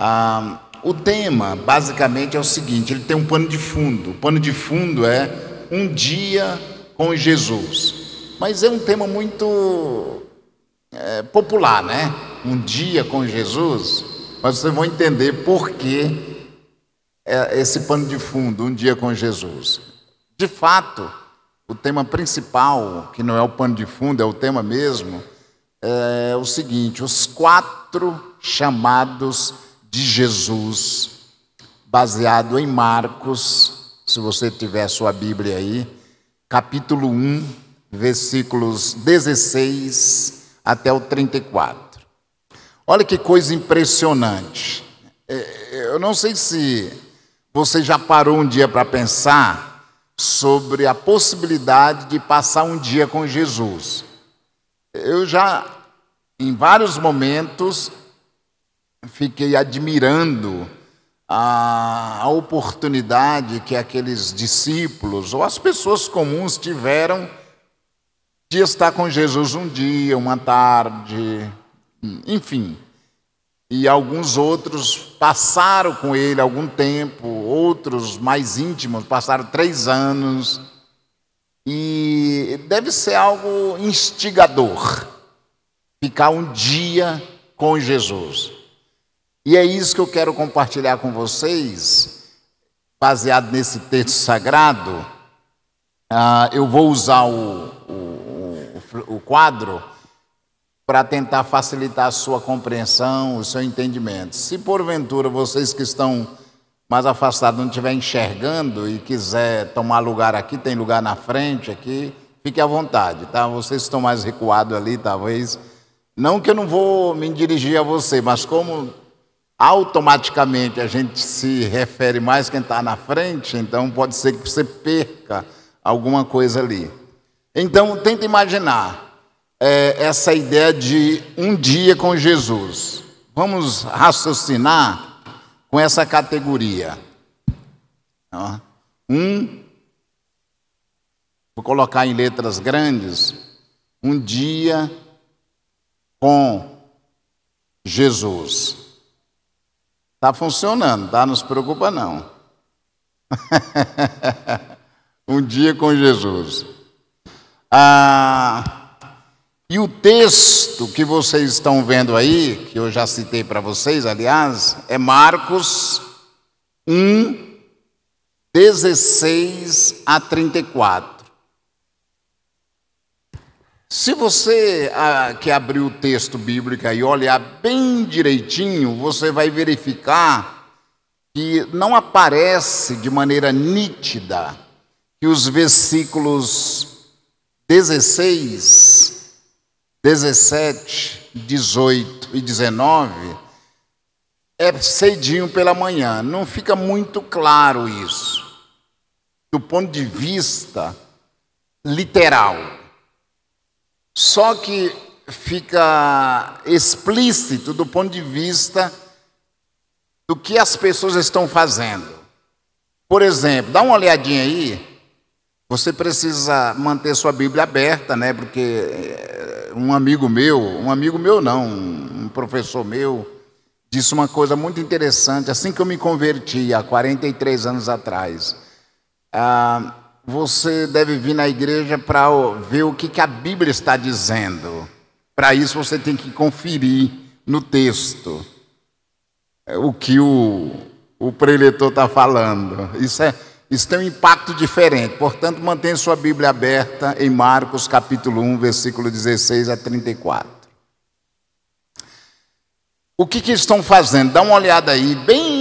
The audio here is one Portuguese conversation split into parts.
Ah, o tema, basicamente, é o seguinte: ele tem um pano de fundo. O pano de fundo é um dia com Jesus. Mas é um tema muito é, popular, né? Um dia com Jesus. Mas vocês vão entender por que é esse pano de fundo, um dia com Jesus. De fato, o tema principal, que não é o pano de fundo, é o tema mesmo, é o seguinte: os quatro chamados de Jesus, baseado em Marcos, se você tiver sua Bíblia aí, capítulo 1, versículos 16 até o 34. Olha que coisa impressionante. É, é, eu não sei se você já parou um dia para pensar sobre a possibilidade de passar um dia com Jesus. Eu já, em vários momentos, fiquei admirando a, a oportunidade que aqueles discípulos ou as pessoas comuns tiveram de estar com Jesus um dia, uma tarde, enfim. E alguns outros passaram com ele algum tempo, outros mais íntimos passaram três anos. E deve ser algo instigador ficar um dia com Jesus. E é isso que eu quero compartilhar com vocês, baseado nesse texto sagrado. Ah, eu vou usar o, o, o, o quadro para tentar facilitar a sua compreensão, o seu entendimento. Se porventura vocês que estão mais afastados não estiver enxergando e quiser tomar lugar aqui, tem lugar na frente aqui, fique à vontade, tá? Vocês estão mais recuados ali, talvez. Não que eu não vou me dirigir a você, mas como automaticamente a gente se refere mais quem está na frente, então pode ser que você perca alguma coisa ali. Então, tenta imaginar é, essa ideia de um dia com Jesus. Vamos raciocinar com essa categoria. Um, vou colocar em letras grandes, um dia com Jesus. Está funcionando, tá? Não se preocupa não. um dia com Jesus. Ah, e o texto que vocês estão vendo aí, que eu já citei para vocês, aliás, é Marcos 1, 16 a 34. Se você a, ah, que abriu o texto bíblico e olhar bem direitinho, você vai verificar que não aparece de maneira nítida que os versículos 16, 17, 18 e 19 é cedinho pela manhã. Não fica muito claro isso, do ponto de vista literal. Só que fica explícito do ponto de vista do que as pessoas estão fazendo. Por exemplo, dá uma olhadinha aí. Você precisa manter sua Bíblia aberta, né? Porque eh, um amigo meu, um amigo meu não, um professor meu, disse uma coisa muito interessante assim que eu me converti há 43 anos atrás. Ah, você deve vir na igreja para ver o que, que a Bíblia está dizendo. Para isso você tem que conferir no texto é, o que o, o preletor está falando. Isso, é, isso tem um impacto diferente. Portanto, mantenha sua Bíblia aberta em Marcos capítulo 1, versículo 16 a 34. O que, que estão fazendo? Dá uma olhada aí, bem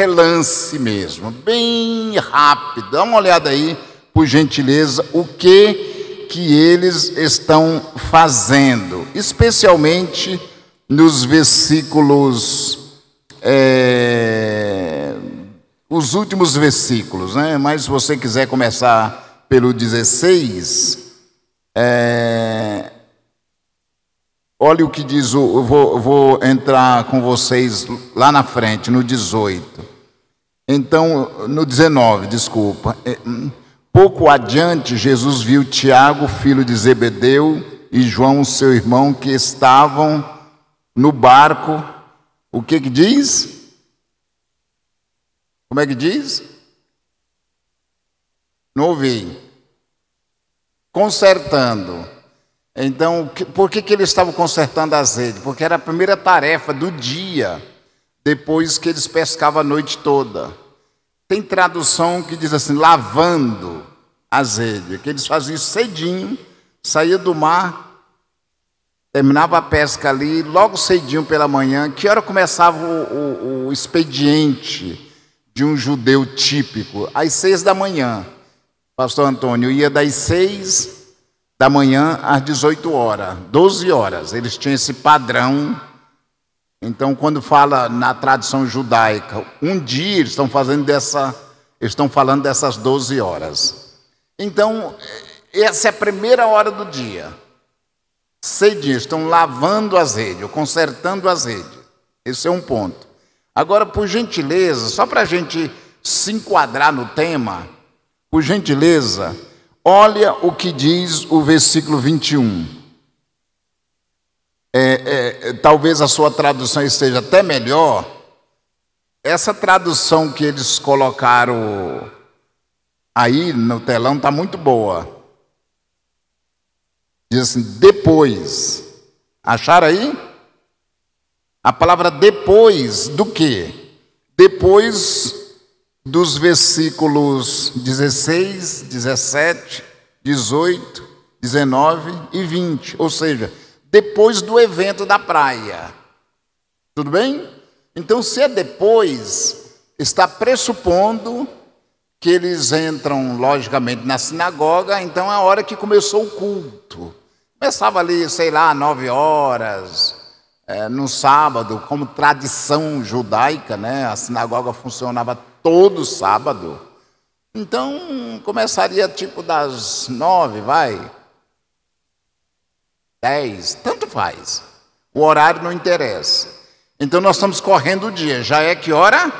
relance mesmo, bem rápido. Dá uma olhada aí, por gentileza, o que que eles estão fazendo, especialmente nos versículos, é, os últimos versículos, né? Mas se você quiser começar pelo 16, é, Olha o que diz, o, vou, vou entrar com vocês lá na frente, no 18. Então, no 19, desculpa. É, hum, pouco adiante, Jesus viu Tiago, filho de Zebedeu, e João, seu irmão, que estavam no barco. O que que diz? Como é que diz? Não ouvi. Consertando então, por que, que eles estavam consertando azeite? Porque era a primeira tarefa do dia, depois que eles pescavam a noite toda. Tem tradução que diz assim, lavando azeite, que eles faziam cedinho, saía do mar, terminava a pesca ali, logo cedinho pela manhã, que hora começava o, o, o expediente de um judeu típico? Às seis da manhã. Pastor Antônio, ia das seis da manhã às 18 horas, 12 horas. Eles tinham esse padrão. Então, quando fala na tradição judaica, um dia eles estão fazendo dessa, estão falando dessas 12 horas. Então, eh, essa é a primeira hora do dia. Cedinho, estão lavando as redes, consertando as redes. Esse é um ponto. Agora, por gentileza, só para a gente se enquadrar no tema, por gentileza, Olha o que diz o versículo 21. É, é, é, talvez a sua tradução esteja até melhor. Essa tradução que eles colocaram aí no telão está muito boa. Diz assim, depois. Acharam aí? A palavra depois do quê? Depois dos versículos 16, 17, 18, 19 e 20, ou seja, depois do evento da praia. Tudo bem? Então, se é depois, está pressupondo que eles entram, logicamente, na sinagoga, então é a hora que começou o culto. Começava ali, sei lá, nove horas, é, no sábado, como tradição judaica, né? A sinagoga funcionava todo sábado. Então, começaria tipo das nove, vai. Dez, tanto faz. O horário não interessa. Então, nós estamos correndo o dia. Já é que hora?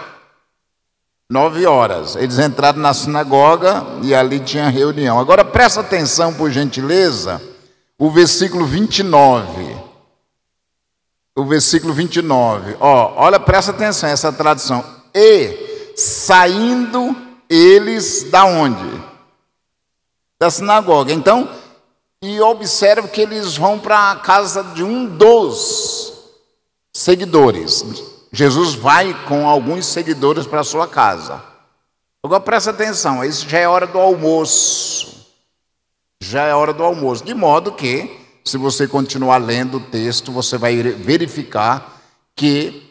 Nove horas. Eles entraram na sinagoga e ali tinha reunião. Agora, presta atenção, por gentileza, o versículo 29. O versículo 29. Ó, olha, presta atenção essa tradução. E saindo eles da onde? Da sinagoga. Então, e observe que eles vão para a casa de um dos seguidores. Jesus vai com alguns seguidores para sua casa. Agora presta atenção, isso já é hora do almoço. Já é hora do almoço, de modo que se você continuar lendo o texto, você vai verificar que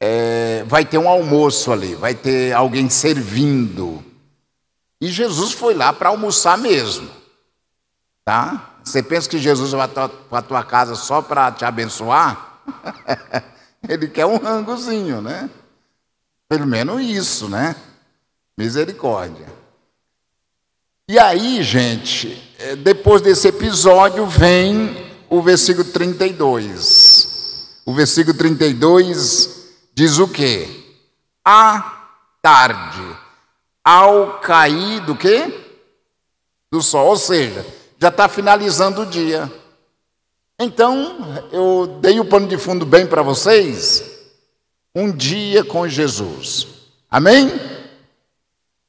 é, vai ter um almoço ali, vai ter alguém servindo. E Jesus foi lá para almoçar mesmo. Tá? Você pensa que Jesus vai para a tua casa só para te abençoar? Ele quer um rangozinho, né? Pelo menos isso, né? Misericórdia. E aí, gente, é, depois desse episódio vem o versículo 32. O versículo 32 diz o quê? À tarde, ao cair do quê? Do sol, ou seja, já está finalizando o dia. Então, eu dei o pano de fundo bem para vocês. Um dia com Jesus. Amém?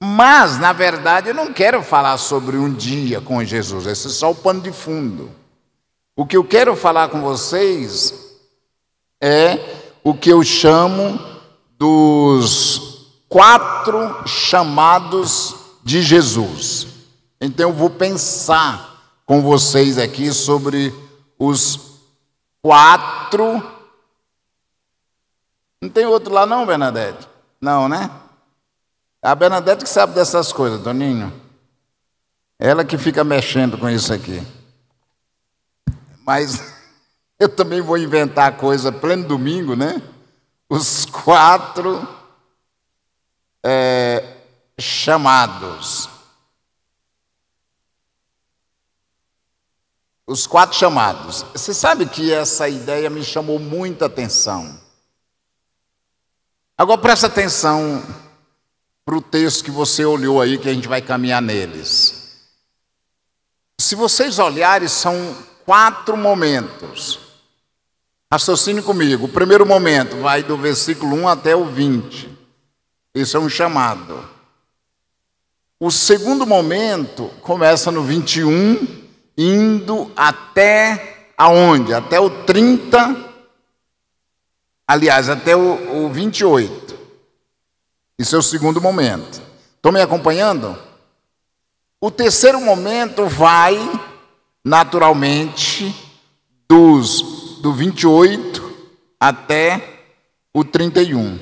Mas, na verdade, eu não quero falar sobre um dia com Jesus. Esse é só o pano de fundo. O que eu quero falar com vocês é o que eu chamo dos quatro chamados de Jesus. Então eu vou pensar com vocês aqui sobre os quatro. Não tem outro lá não, Bernadette? Não, né? A Bernadette que sabe dessas coisas, Toninho. Ela que fica mexendo com isso aqui. Mas Eu também vou inventar coisa pleno domingo, né? Os quatro é, chamados. Os quatro chamados. Você sabe que essa ideia me chamou muita atenção. Agora presta atenção para o texto que você olhou aí, que a gente vai caminhar neles. Se vocês olharem, são quatro momentos. Raciocine comigo. O primeiro momento vai do versículo 1 até o 20. Isso é um chamado. O segundo momento começa no 21, indo até aonde? Até o 30. Aliás, até o, o 28. Isso é o segundo momento. Estão me acompanhando? O terceiro momento vai, naturalmente, dos do 28 até o 31.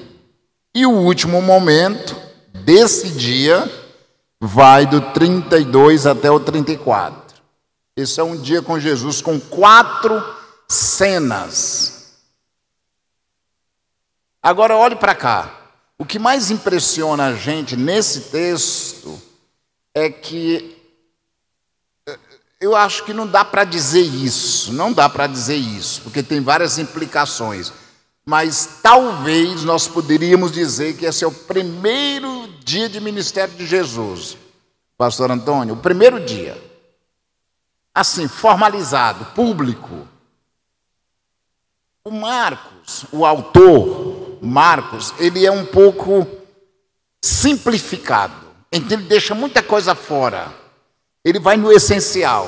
E o último momento desse dia vai do 32 até o 34. Esse é um dia com Jesus com quatro cenas. Agora olhe para cá. O que mais impressiona a gente nesse texto é que eu acho que não dá para dizer isso, não dá para dizer isso, porque tem várias implicações. Mas talvez nós poderíamos dizer que esse é o primeiro dia de ministério de Jesus, Pastor Antônio, o primeiro dia. Assim, formalizado, público. O Marcos, o autor Marcos, ele é um pouco simplificado, então ele deixa muita coisa fora. Ele vai no essencial.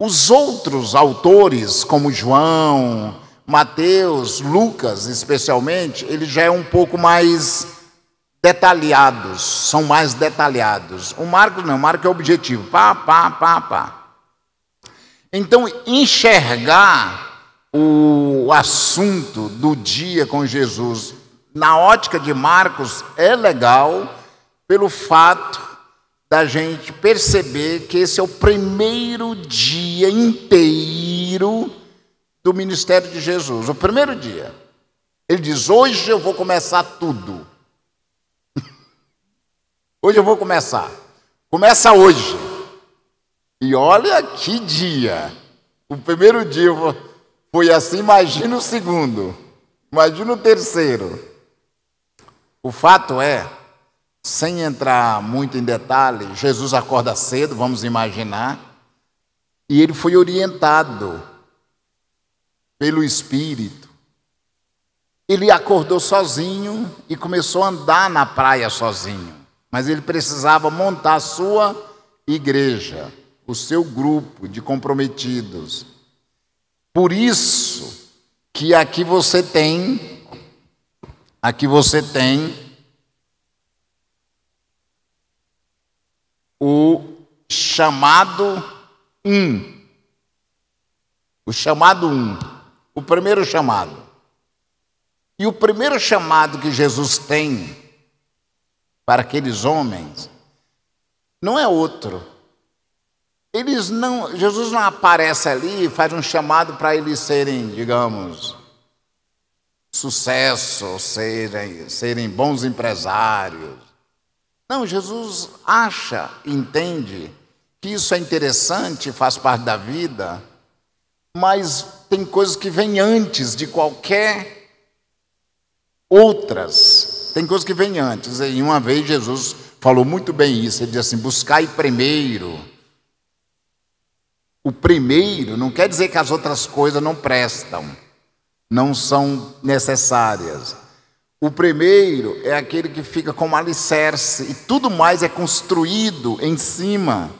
Os outros autores, como João, Mateus, Lucas, especialmente, ele já é um pouco mais detalhados, são mais detalhados. O Marcos não, o Marcos é objetivo, pá, pá, pá, pá. Então, enxergar o assunto do dia com Jesus na ótica de Marcos é legal pelo fato da gente perceber que esse é o primeiro dia inteiro do ministério de Jesus. O primeiro dia. Ele diz: Hoje eu vou começar tudo. hoje eu vou começar. Começa hoje. E olha que dia. O primeiro dia foi assim, imagina o segundo. Imagina o terceiro. O fato é sem entrar muito em detalhe, Jesus acorda cedo, vamos imaginar, e ele foi orientado pelo Espírito. Ele acordou sozinho e começou a andar na praia sozinho, mas ele precisava montar a sua igreja, o seu grupo de comprometidos. Por isso que aqui você tem aqui você tem o chamado um. O chamado um. O primeiro chamado. E o primeiro chamado que Jesus tem para aqueles homens não é outro. Eles não, Jesus não aparece ali e faz um chamado para eles serem, digamos, sucesso, serem, serem bons empresários, não, Jesus acha, entende que isso é interessante, faz parte da vida, mas tem coisas que vêm antes de qualquer outras. Tem coisas que vêm antes. E uma vez Jesus falou muito bem isso. Ele diz assim: buscai primeiro. O primeiro não quer dizer que as outras coisas não prestam, não são necessárias. O primeiro é aquele que fica como alicerce, e tudo mais é construído em cima.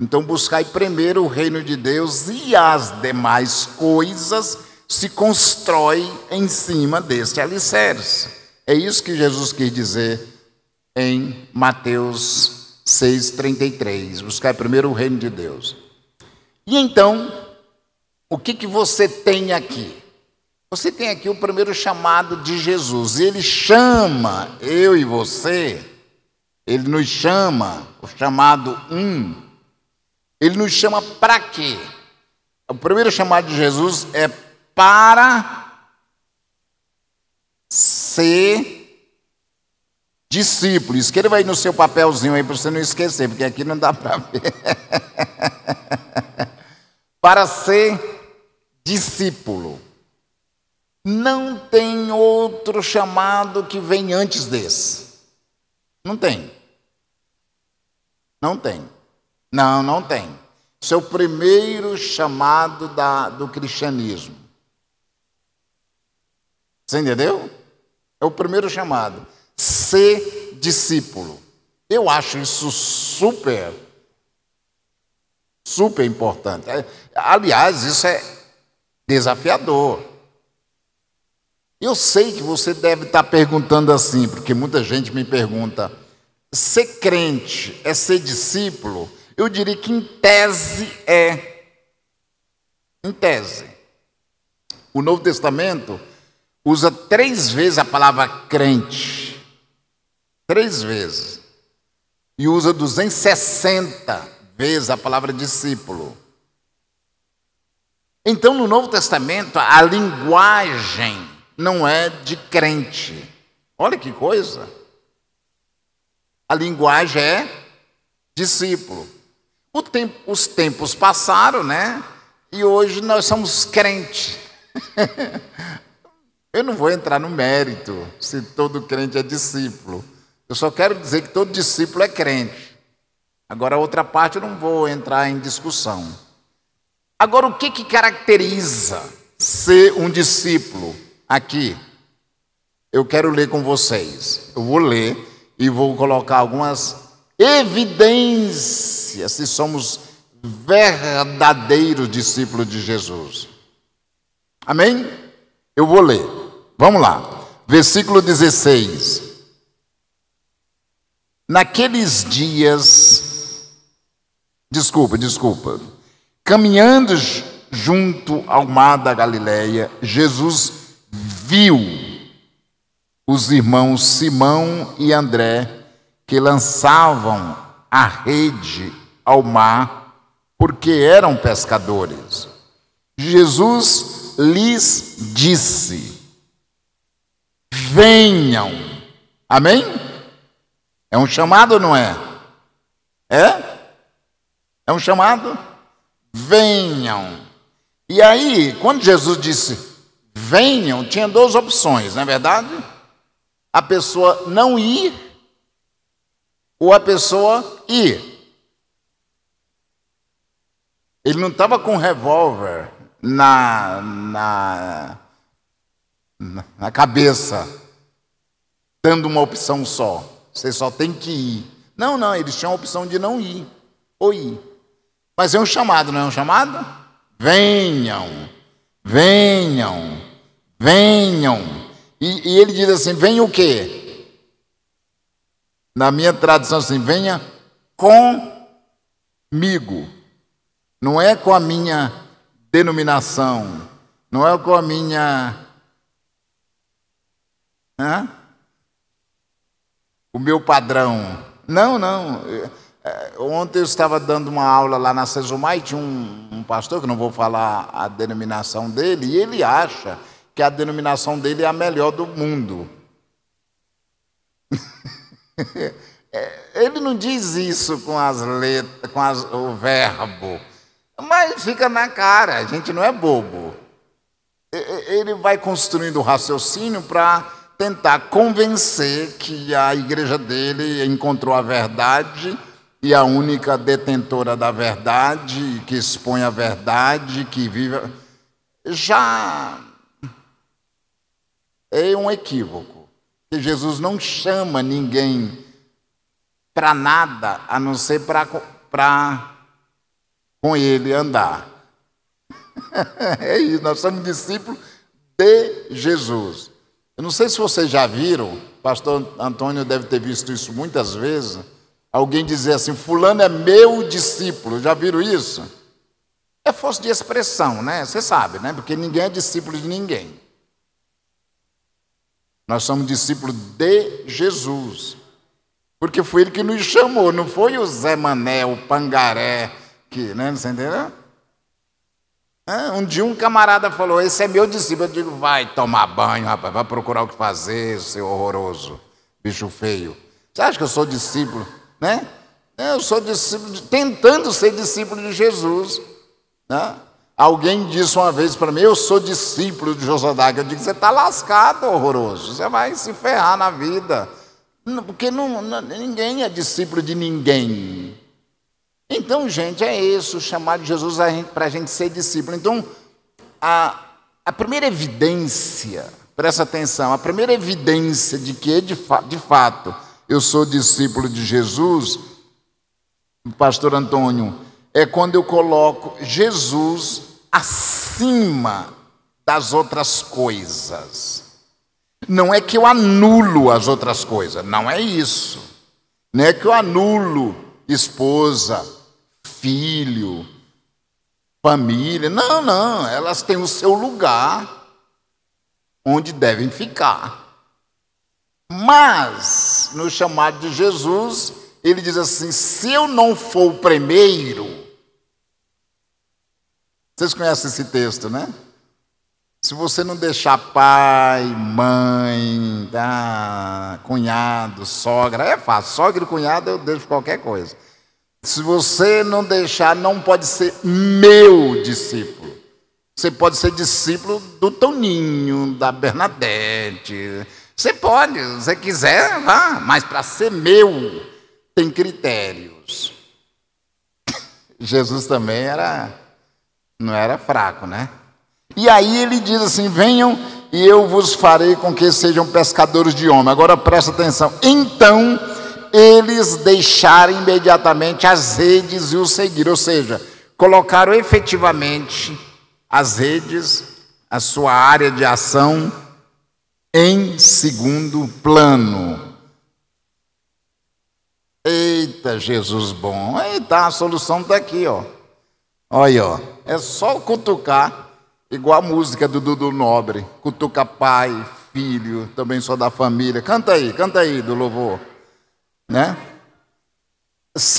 Então, buscai primeiro o reino de Deus e as demais coisas se constrói em cima deste alicerce. É isso que Jesus quis dizer em Mateus 6,33. Buscai primeiro o reino de Deus. E então, o que, que você tem aqui? Você tem aqui o primeiro chamado de Jesus. Ele chama eu e você. Ele nos chama, o chamado um. Ele nos chama para quê? O primeiro chamado de Jesus é para ser discípulo. Escreva aí no seu papelzinho aí para você não esquecer, porque aqui não dá para ver. para ser discípulo. Não tem outro chamado que vem antes desse. Não tem. Não tem. Não, não tem. Esse é o primeiro chamado da, do cristianismo. Você entendeu? É o primeiro chamado. Ser discípulo. Eu acho isso super, super importante. É, aliás, isso é desafiador. Eu sei que você deve estar perguntando assim, porque muita gente me pergunta: ser crente é ser discípulo? Eu diria que em tese é. Em tese. O Novo Testamento usa três vezes a palavra crente. Três vezes. E usa 260 vezes a palavra discípulo. Então, no Novo Testamento, a linguagem não é de crente. Olha que coisa. A linguagem é discípulo. Tempo, os tempos passaram, né? E hoje nós somos crente. Eu não vou entrar no mérito se todo crente é discípulo. Eu só quero dizer que todo discípulo é crente. Agora, a outra parte eu não vou entrar em discussão. Agora, o que, que caracteriza ser um discípulo? aqui. Eu quero ler com vocês. Eu vou ler e vou colocar algumas evidências se somos verdadeiros discípulos de Jesus. Amém? Eu vou ler. Vamos lá. Versículo 16. Naqueles dias, desculpa, desculpa, caminhando junto ao mar da Galileia, Jesus viu os irmãos Simão e André que lançavam a rede ao mar, porque eram pescadores. Jesus lhes disse: Venham. Amém? É um chamado, não é? É? É um chamado? Venham. E aí, quando Jesus disse: venham, tinha duas opções, não é verdade? A pessoa não ir ou a pessoa ir. Ele não estava com um revólver na, na, na cabeça, dando uma opção só. Você só tem que ir. Não, não, eles tinham a opção de não ir ou ir. Mas é um chamado, não é um chamado? Venham, venham venham. E, e ele diz assim: venha o quê? Na minha tradução, assim, venha comigo. Não é com a minha denominação, não é com a minha. Hã? O meu padrão. Não, não. É, ontem eu estava dando uma aula lá na Sesumai, tinha um, um, pastor, que não vou falar a denominação dele, e ele acha que a denominação dele é a melhor do mundo. É, ele não diz isso com as letras, com as, o verbo, mas fica na cara, a gente não é bobo. Ele vai construindo o raciocínio para tentar convencer que a igreja dele encontrou a verdade e a única detentora da verdade, que expõe a verdade, que vive. Já é um equívoco. Que Jesus não chama ninguém para nada a não ser para com ele andar. é isso, nós somos discípulos de Jesus. Eu não sei se vocês já viram, pastor Antônio deve ter visto isso muitas vezes, alguém dizer assim, fulano é meu discípulo, já viram isso? É força de expressão, né? Você sabe, né? Porque ninguém é discípulo de ninguém. Nós somos discípulos de Jesus. Porque foi ele que nos chamou, não foi o Zé Mané, o Pangaré, que, né? Você entendeu? É, um dia um camarada falou: Esse é meu discípulo. Eu digo: Vai tomar banho, rapaz, vai procurar o que fazer, seu horroroso, bicho feio. Você acha que eu sou discípulo, né? Eu sou discípulo, de, tentando ser discípulo de Jesus. Né? Alguém disse uma vez para mim, eu sou discípulo de Josodak. Eu digo, você está lascado, horroroso. Você vai se ferrar na vida. Porque não, não, ninguém é discípulo de ninguém. Então, gente, é isso, chamar de Jesus para é a gente ser discípulo. Então, a, a primeira evidência, presta atenção, a primeira evidência de que, de, fa, de fato, eu sou discípulo de Jesus, pastor Antônio, é quando eu coloco Jesus acima das outras coisas. Não é que eu anulo as outras coisas, não é isso. Não é que eu anulo esposa, filho, família. Não, não, elas têm o seu lugar onde devem ficar. Mas, no chamado de Jesus, ele diz assim: se eu não for o primeiro, vocês conhecem esse texto, né? Se você não deixar pai, mãe, cunhado, sogra, é fácil. Sogra e cunhado eu deixo qualquer coisa. Se você não deixar, não pode ser meu discípulo. Você pode ser discípulo do Toninho, da Bernadette. Você pode, se você quiser, vá. Mas para ser meu, tem critérios. Jesus também era não era fraco, né? E aí ele diz assim: Venham e eu vos farei com que sejam pescadores de homem. Agora presta atenção. Então eles deixaram imediatamente as redes e o seguiram, ou seja, colocaram efetivamente as redes, a sua área de ação, em segundo plano. Eita, Jesus bom. Eita, a solução está aqui, ó. Olha, ó. É só cutucar, igual a música do Dudu Nobre. Cutuca pai, filho, também sou da família. Canta aí, canta aí do louvor. Né?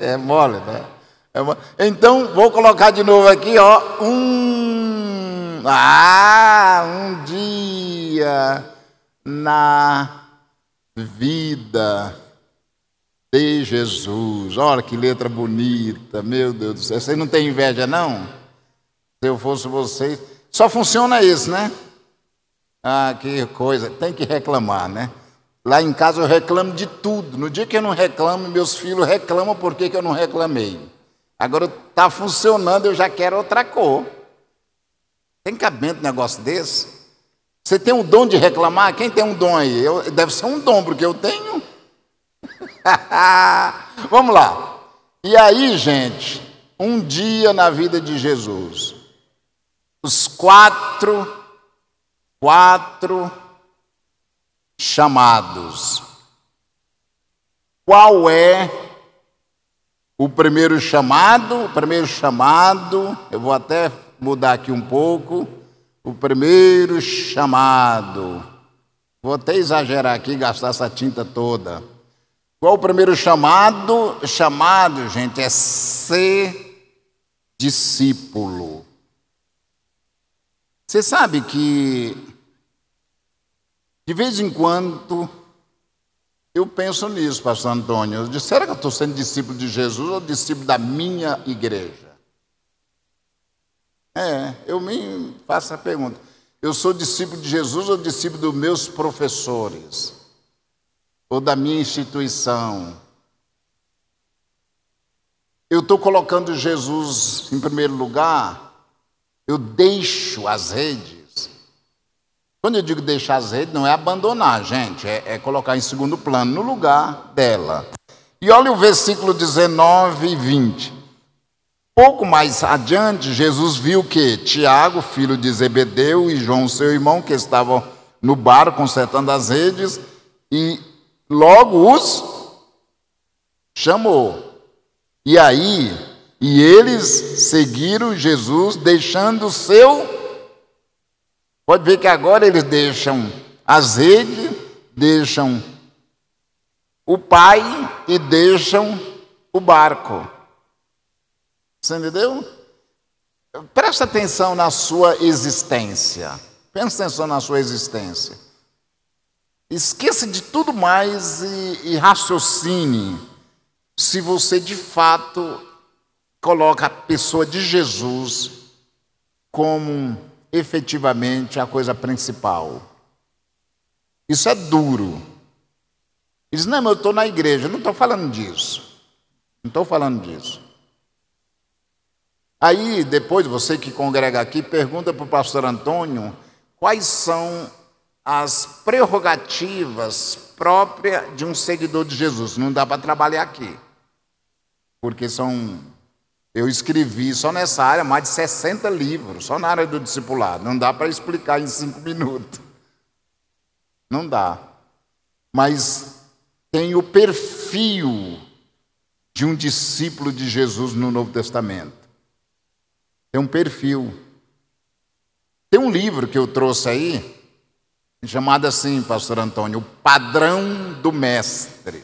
é mole, né? É mole. Então, vou colocar de novo aqui, ó. Um. Ah, um dia na vida de Jesus. Olha que letra bonita, meu Deus do céu. Você não tem inveja, não? Se eu fosse você, Só funciona isso, né? Ah, que coisa. Tem que reclamar, né? Lá em casa eu reclamo de tudo. No dia que eu não reclamo, meus filhos reclamam porque que eu não reclamei. Agora está funcionando, eu já quero outra cor. Tem cabendo um negócio desse? Você tem o dom de reclamar? Quem tem um dom aí? Eu, deve ser um dom, porque eu tenho. Vamos lá. E aí, gente, um dia na vida de Jesus, os quatro, quatro chamados. Qual é o primeiro chamado? O primeiro chamado, eu vou até mudar aqui um pouco. O primeiro chamado. Vou até exagerar aqui, gastar essa tinta toda. Qual o primeiro chamado? Chamado, gente, é ser discípulo. Você sabe que de vez em quando eu penso nisso, pastor Antônio. Eu disse, será que eu estou sendo discípulo de Jesus ou discípulo da minha igreja? É, eu me faço a pergunta. Eu sou discípulo de Jesus ou discípulo dos meus professores? ou da minha instituição. Eu estou colocando Jesus em primeiro lugar, eu deixo as redes. Quando eu digo deixar as redes, não é abandonar, gente, é, é colocar em segundo plano, no lugar dela. E olha o versículo 19 e 20. Pouco mais adiante, Jesus viu que Tiago, filho de Zebedeu, e João, seu irmão, que estavam no bar consertando as redes, e Logo os chamou. E aí, e eles seguiram Jesus, deixando o seu. Pode ver que agora eles deixam as redes, deixam o pai e deixam o barco. Você entendeu? Presta atenção na sua existência. Presta atenção na sua existência. Esqueça de tudo mais e, e raciocine se você de fato coloca a pessoa de Jesus como efetivamente a coisa principal. Isso é duro. Diz, não, mas eu estou na igreja. Não estou falando disso. Não estou falando disso. Aí, depois, você que congrega aqui, pergunta para o pastor Antônio quais são as prerrogativas próprias de um seguidor de Jesus. Não dá para trabalhar aqui, porque são. Eu escrevi só nessa área mais de 60 livros, só na área do discipulado. Não dá para explicar em cinco minutos. Não dá. Mas tem o perfil de um discípulo de Jesus no Novo Testamento. Tem um perfil. Tem um livro que eu trouxe aí, chamada assim, pastor Antônio, o padrão do mestre.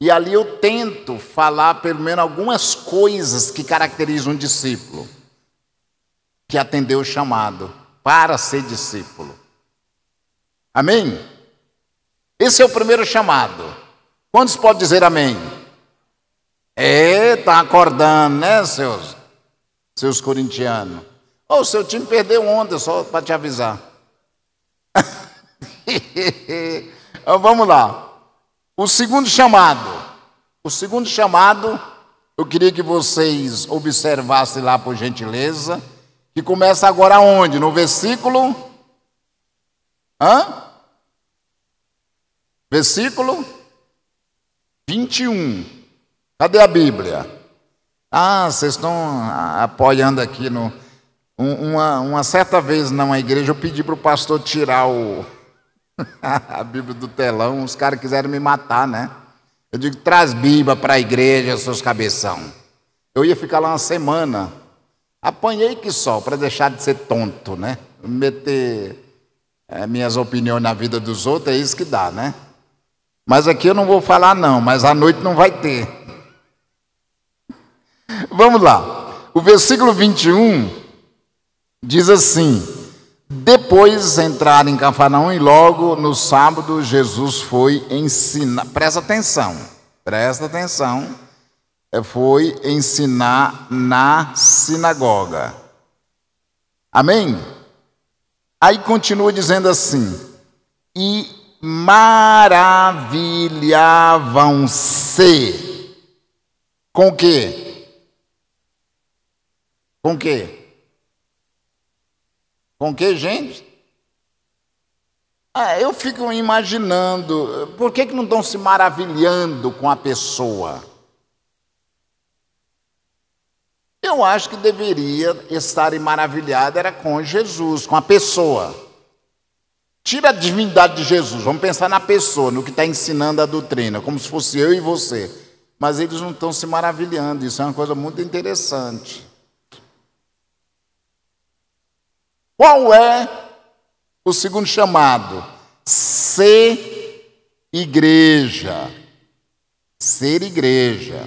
E ali eu tento falar pelo menos algumas coisas que caracterizam um discípulo que atendeu o chamado para ser discípulo. Amém? Esse é o primeiro chamado. Quantos podem dizer amém? É, tá acordando, né, seus, seus corintianos? Ou oh, seu time perdeu ontem, só para te avisar. Então, vamos lá. O segundo chamado. O segundo chamado, eu queria que vocês observassem lá por gentileza, que começa agora onde? No versículo Hã? Versículo 21. Cadê a Bíblia? Ah, vocês estão apoiando aqui no uma, uma certa vez na igreja eu pedi para o pastor tirar o a Bíblia do telão, os caras quiseram me matar, né? Eu digo, traz Bíblia para a igreja, seus cabeção. Eu ia ficar lá uma semana. Apanhei que só, para deixar de ser tonto, né? Meter é, minhas opiniões na vida dos outros, é isso que dá, né? Mas aqui eu não vou falar, não, mas à noite não vai ter. Vamos lá. O versículo 21 diz assim: depois entraram em Cafarnaum e logo no sábado Jesus foi ensinar. Presta atenção, presta atenção. É, foi ensinar na sinagoga. Amém? Aí continua dizendo assim: E maravilhavam-se. Com o quê? Com o quê? Com que gente? Ah, eu fico imaginando, por que, que não estão se maravilhando com a pessoa? Eu acho que deveria estar maravilhado era com Jesus, com a pessoa. Tira a divindade de Jesus, vamos pensar na pessoa, no que está ensinando a doutrina, como se fosse eu e você. Mas eles não estão se maravilhando, isso é uma coisa muito interessante. Qual é o segundo chamado? Ser igreja. Ser igreja.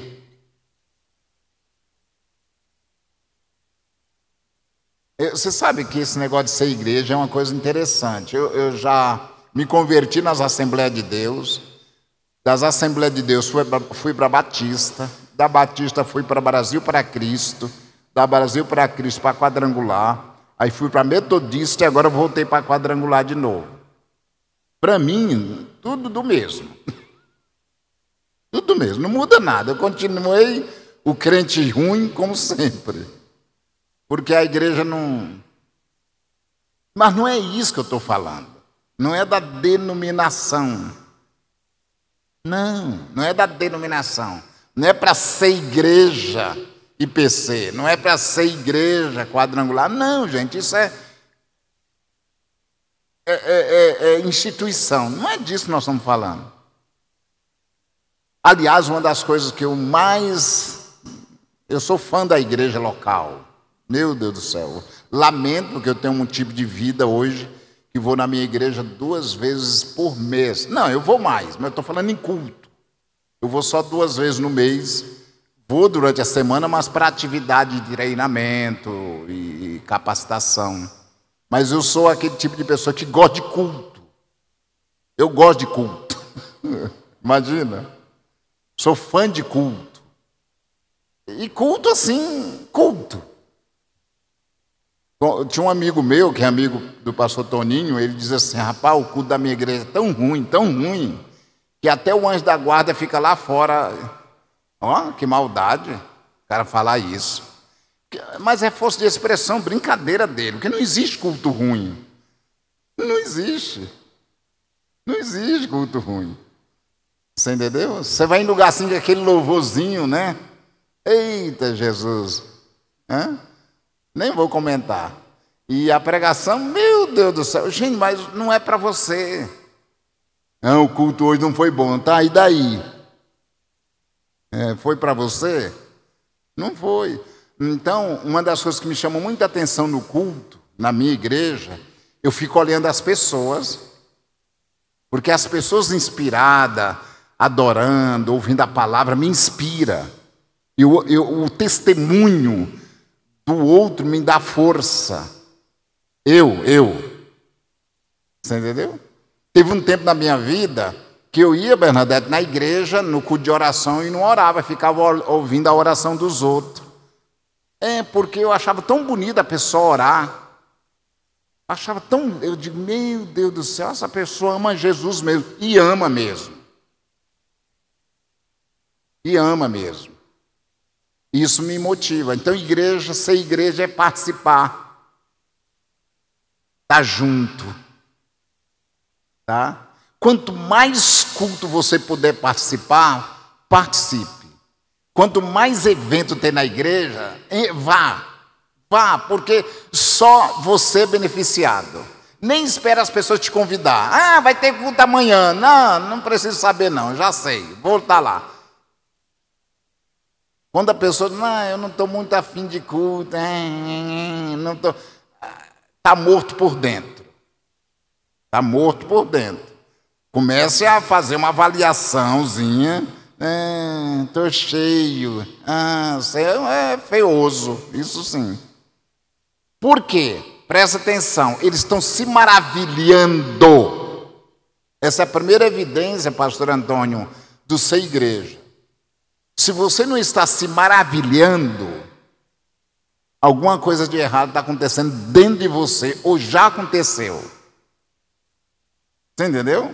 Você sabe que esse negócio de ser igreja é uma coisa interessante. Eu, eu já me converti nas Assembleias de Deus, das Assembleias de Deus fui para Batista, da Batista fui para Brasil para Cristo, da Brasil para Cristo para Quadrangular, Aí fui para metodista e agora voltei para quadrangular de novo. Para mim, tudo do mesmo. Tudo mesmo, não muda nada. Eu continuei o crente ruim como sempre. Porque a igreja não. Mas não é isso que eu estou falando. Não é da denominação. Não, não é da denominação. Não é para ser igreja IPC, não é para ser igreja quadrangular, não, gente, isso é, é, é, é, é instituição, não é disso que nós estamos falando. Aliás, uma das coisas que eu mais. Eu sou fã da igreja local. Meu Deus do céu. Lamento que eu tenho um tipo de vida hoje que vou na minha igreja duas vezes por mês. Não, eu vou mais, mas eu estou falando em culto. Eu vou só duas vezes no mês Vou durante a semana, mas para atividade de treinamento e capacitação. Mas eu sou aquele tipo de pessoa que gosta de culto. Eu gosto de culto. Imagina. Sou fã de culto. E culto assim, culto. Tinha um amigo meu, que é amigo do pastor Toninho, ele diz assim: rapaz, o culto da minha igreja é tão ruim, tão ruim, que até o anjo da guarda fica lá fora Ó, oh, que maldade o cara falar isso. Mas é força de expressão, brincadeira dele, porque não existe culto ruim. Não existe. Não existe culto ruim. Você entendeu? Você vai em lugar assim com aquele louvorzinho, né? Eita Jesus! Hã? Nem vou comentar. E a pregação, meu Deus do céu, gente, mas não é para você. Não, o culto hoje não foi bom, tá? E daí? é, foi para você? Não foi. Então, uma das coisas que me chamou muita atenção no culto, na minha igreja, eu fico olhando as pessoas, porque as pessoas inspiradas, adorando, ouvindo a palavra, me inspira. Eu, eu, o testemunho do outro me dá força. Eu, eu. Você entendeu? Teve um tempo na minha vida que eu ia, Bernadette, na igreja, no culto de oração e não orava, ficava ouvindo a oração dos outros. É, porque eu achava tão bonita a pessoa orar. Achava tão. Eu digo, meu Deus do céu, essa pessoa ama Jesus mesmo. E ama mesmo. E ama mesmo. Isso me motiva. Então, igreja, ser igreja é participar. Estar tá junto. Tá? Quanto mais culto você puder participar, participe. Quanto mais evento tem na igreja, vá. Vá, porque só você é beneficiado. Nem espera as pessoas te convidar. Ah, vai ter culto amanhã. Não, não preciso saber não, já sei. Vou estar lá. Quando a pessoa, não, eu não estou muito afim de culto, não estou. Está ah, morto por dentro. Está morto por dentro. Comece a fazer uma avaliaçãozinha. Ah, cheio. Ah, você é, é feioso. Isso sim. Por quê? Presta atenção. Eles estão se maravilhando. Essa é a primeira evidência, pastor Antônio, do ser igreja. Se você não está se maravilhando, alguma coisa de errado está acontecendo dentro de você ou já aconteceu. Você entendeu?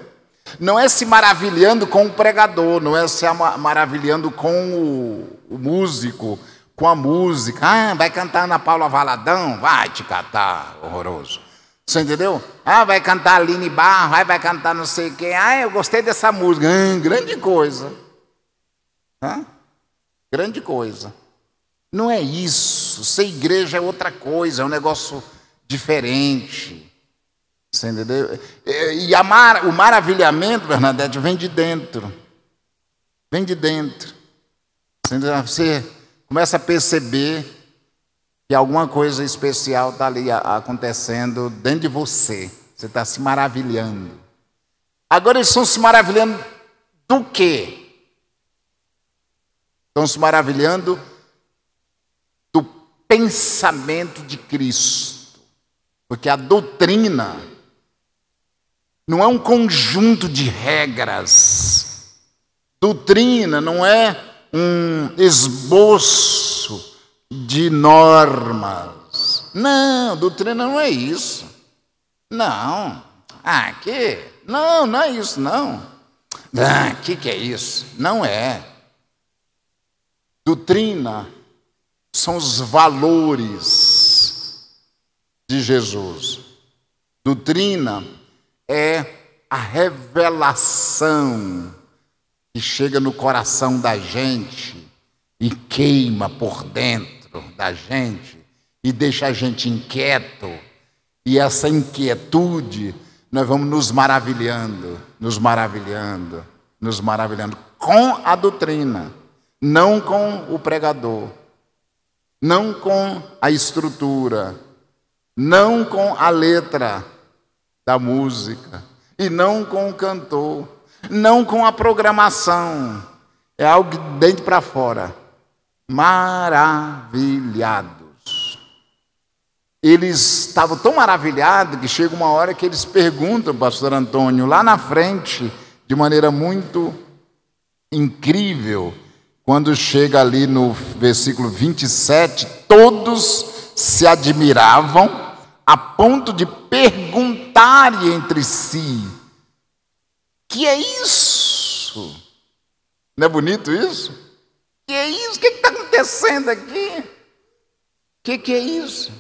Não é se maravilhando com o pregador, não é se maravilhando com o, o músico, com a música. Ah, vai cantar Ana Paula Valadão? Vai te catar, horroroso. Você entendeu? Ah, vai cantar Aline Barro, ah, vai cantar não sei quem. Ah, eu gostei dessa música. Hum, grande coisa. Hã? Grande coisa. Não é isso. Ser igreja é outra coisa, é um negócio diferente. Você entendeu? E mar, o maravilhamento, Bernadette, vem de dentro. Vem de dentro. Você começa a perceber que alguma coisa especial está ali acontecendo dentro de você. Você está se maravilhando. Agora eles estão se maravilhando do quê? Estão se maravilhando do pensamento de Cristo. Porque a doutrina não é um conjunto de regras. Doutrina não é um esboço de normas. Não, doutrina não é isso. Não. Ah, que? Não, não é isso, não. Ah, que que é isso? Não é. Doutrina são os valores de Jesus. Doutrina é a revelação que chega no coração da gente e queima por dentro da gente e deixa a gente inquieto. E essa inquietude, nós vamos nos maravilhando, nos maravilhando, nos maravilhando com a doutrina, não com o pregador, não com a estrutura, não com a letra da música, e não com o cantor, não com a programação. É algo de dentro para fora. Maravilhados. Eles estavam tão maravilhados que chega uma hora que eles perguntam, pastor Antônio, lá na frente, de maneira muito incrível, quando chega ali no versículo 27, todos se admiravam a ponto de perguntar entre si: que é isso? Não é bonito isso? Que é isso? O que está acontecendo aqui? Que que é isso?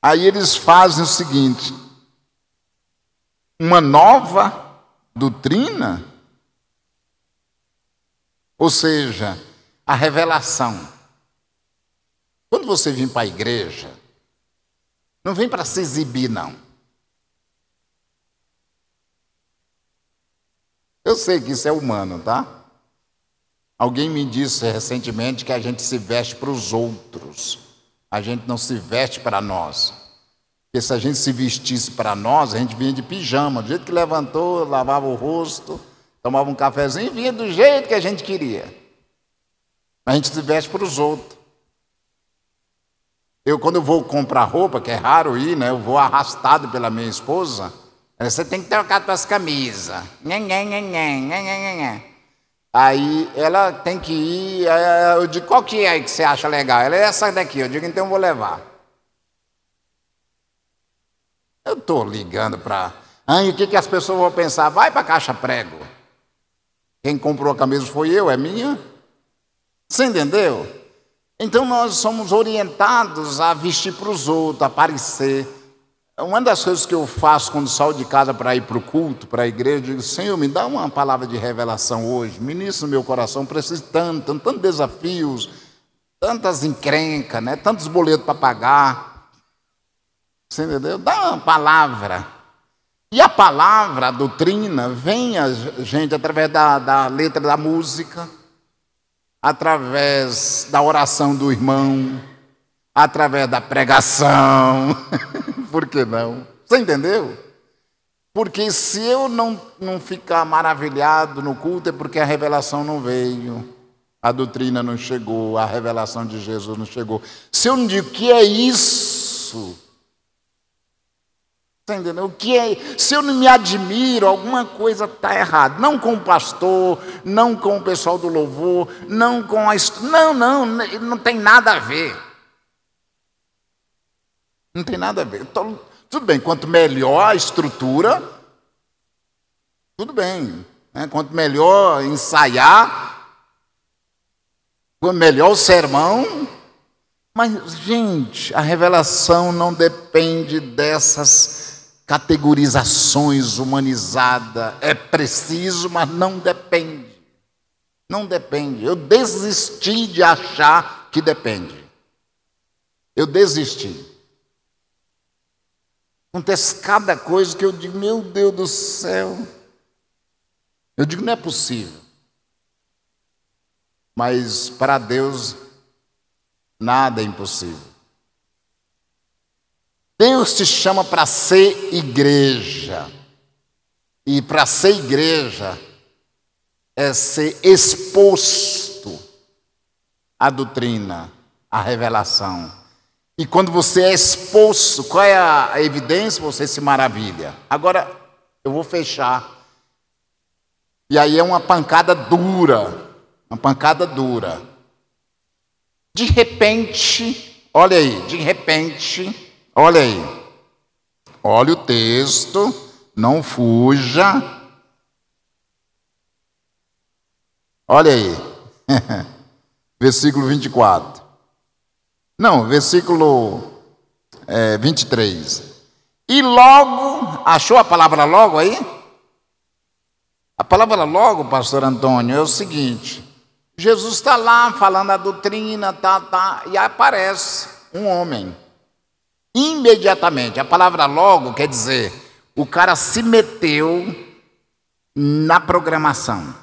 Aí eles fazem o seguinte: uma nova doutrina, ou seja, a revelação. Quando você vir para a igreja, não vem para se exibir, não. Eu sei que isso é humano, tá? Alguém me disse recentemente que a gente se veste para os outros, a gente não se veste para nós. Porque se a gente se vestisse para nós, a gente vinha de pijama, do jeito que levantou, lavava o rosto, tomava um cafezinho e vinha do jeito que a gente queria. A gente se veste para os outros. Eu, quando eu vou comprar roupa, que é raro ir, né? Eu vou arrastado pela minha esposa. Eh, você tem que trocar suas camisas. Aí ela tem que ir. Eh, eu digo, qual que é que você acha legal? Ela é essa daqui. Eu digo, então eu vou levar. Eu estou ligando para. Ah, o que, que as pessoas vão pensar? Vai para a caixa prego. Quem comprou a camisa foi eu, é minha. Você entendeu? Então nós somos orientados a vestir para os outros, a aparecer. É uma das coisas que eu faço quando saio de casa para ir para o culto, para a igreja, eu digo, Senhor, me dá uma palavra de revelação hoje, Ministro meu coração, preciso tanto, tantos desafios, tantas encrencas, né? tantos boletos para pagar. Você entendeu? Dá uma palavra. E a palavra, a doutrina, vem a gente através da, da letra da música através da oração do irmão, através da pregação. Por que não? Você entendeu? Porque se eu não, não ficar maravilhado no culto é porque a revelação não veio, a doutrina não chegou, a revelação de Jesus não chegou. Se eu não digo que é isso, Tá entendendo? O que é, se eu não me admiro, alguma coisa está errada. Não com o pastor, não com o pessoal do louvor, não com a. Não, não, não tem nada a ver. Não tem nada a ver. Tô, então, tudo bem, quanto melhor a estrutura, tudo bem. Né? Quanto melhor ensaiar, quanto melhor o sermão, mas, gente, a revelação não depende dessas categorizações humanizadas. É preciso, mas não depende. Não depende. Eu desisti de achar que depende. Eu desisti. Acontece cada coisa que eu digo, meu Deus do céu. Eu digo, não é possível. Mas para Deus, nada é impossível. Deus te chama para ser igreja. E para ser igreja é ser exposto à doutrina, à revelação. E quando você é exposto, qual é a evidência? Você se maravilha. Agora, eu vou fechar. E aí é uma pancada dura. Uma pancada dura. De repente, olha aí, de repente Olha aí. Olha o texto, não fuja. Olha aí. versículo 24. Não, versículo é, 23. E logo, achou a palavra logo aí? A palavra logo, pastor Antônio, é o seguinte: Jesus está lá falando a doutrina, tá, tá, e aparece um homem. Imediatamente. A palavra logo quer dizer o cara se meteu na programação.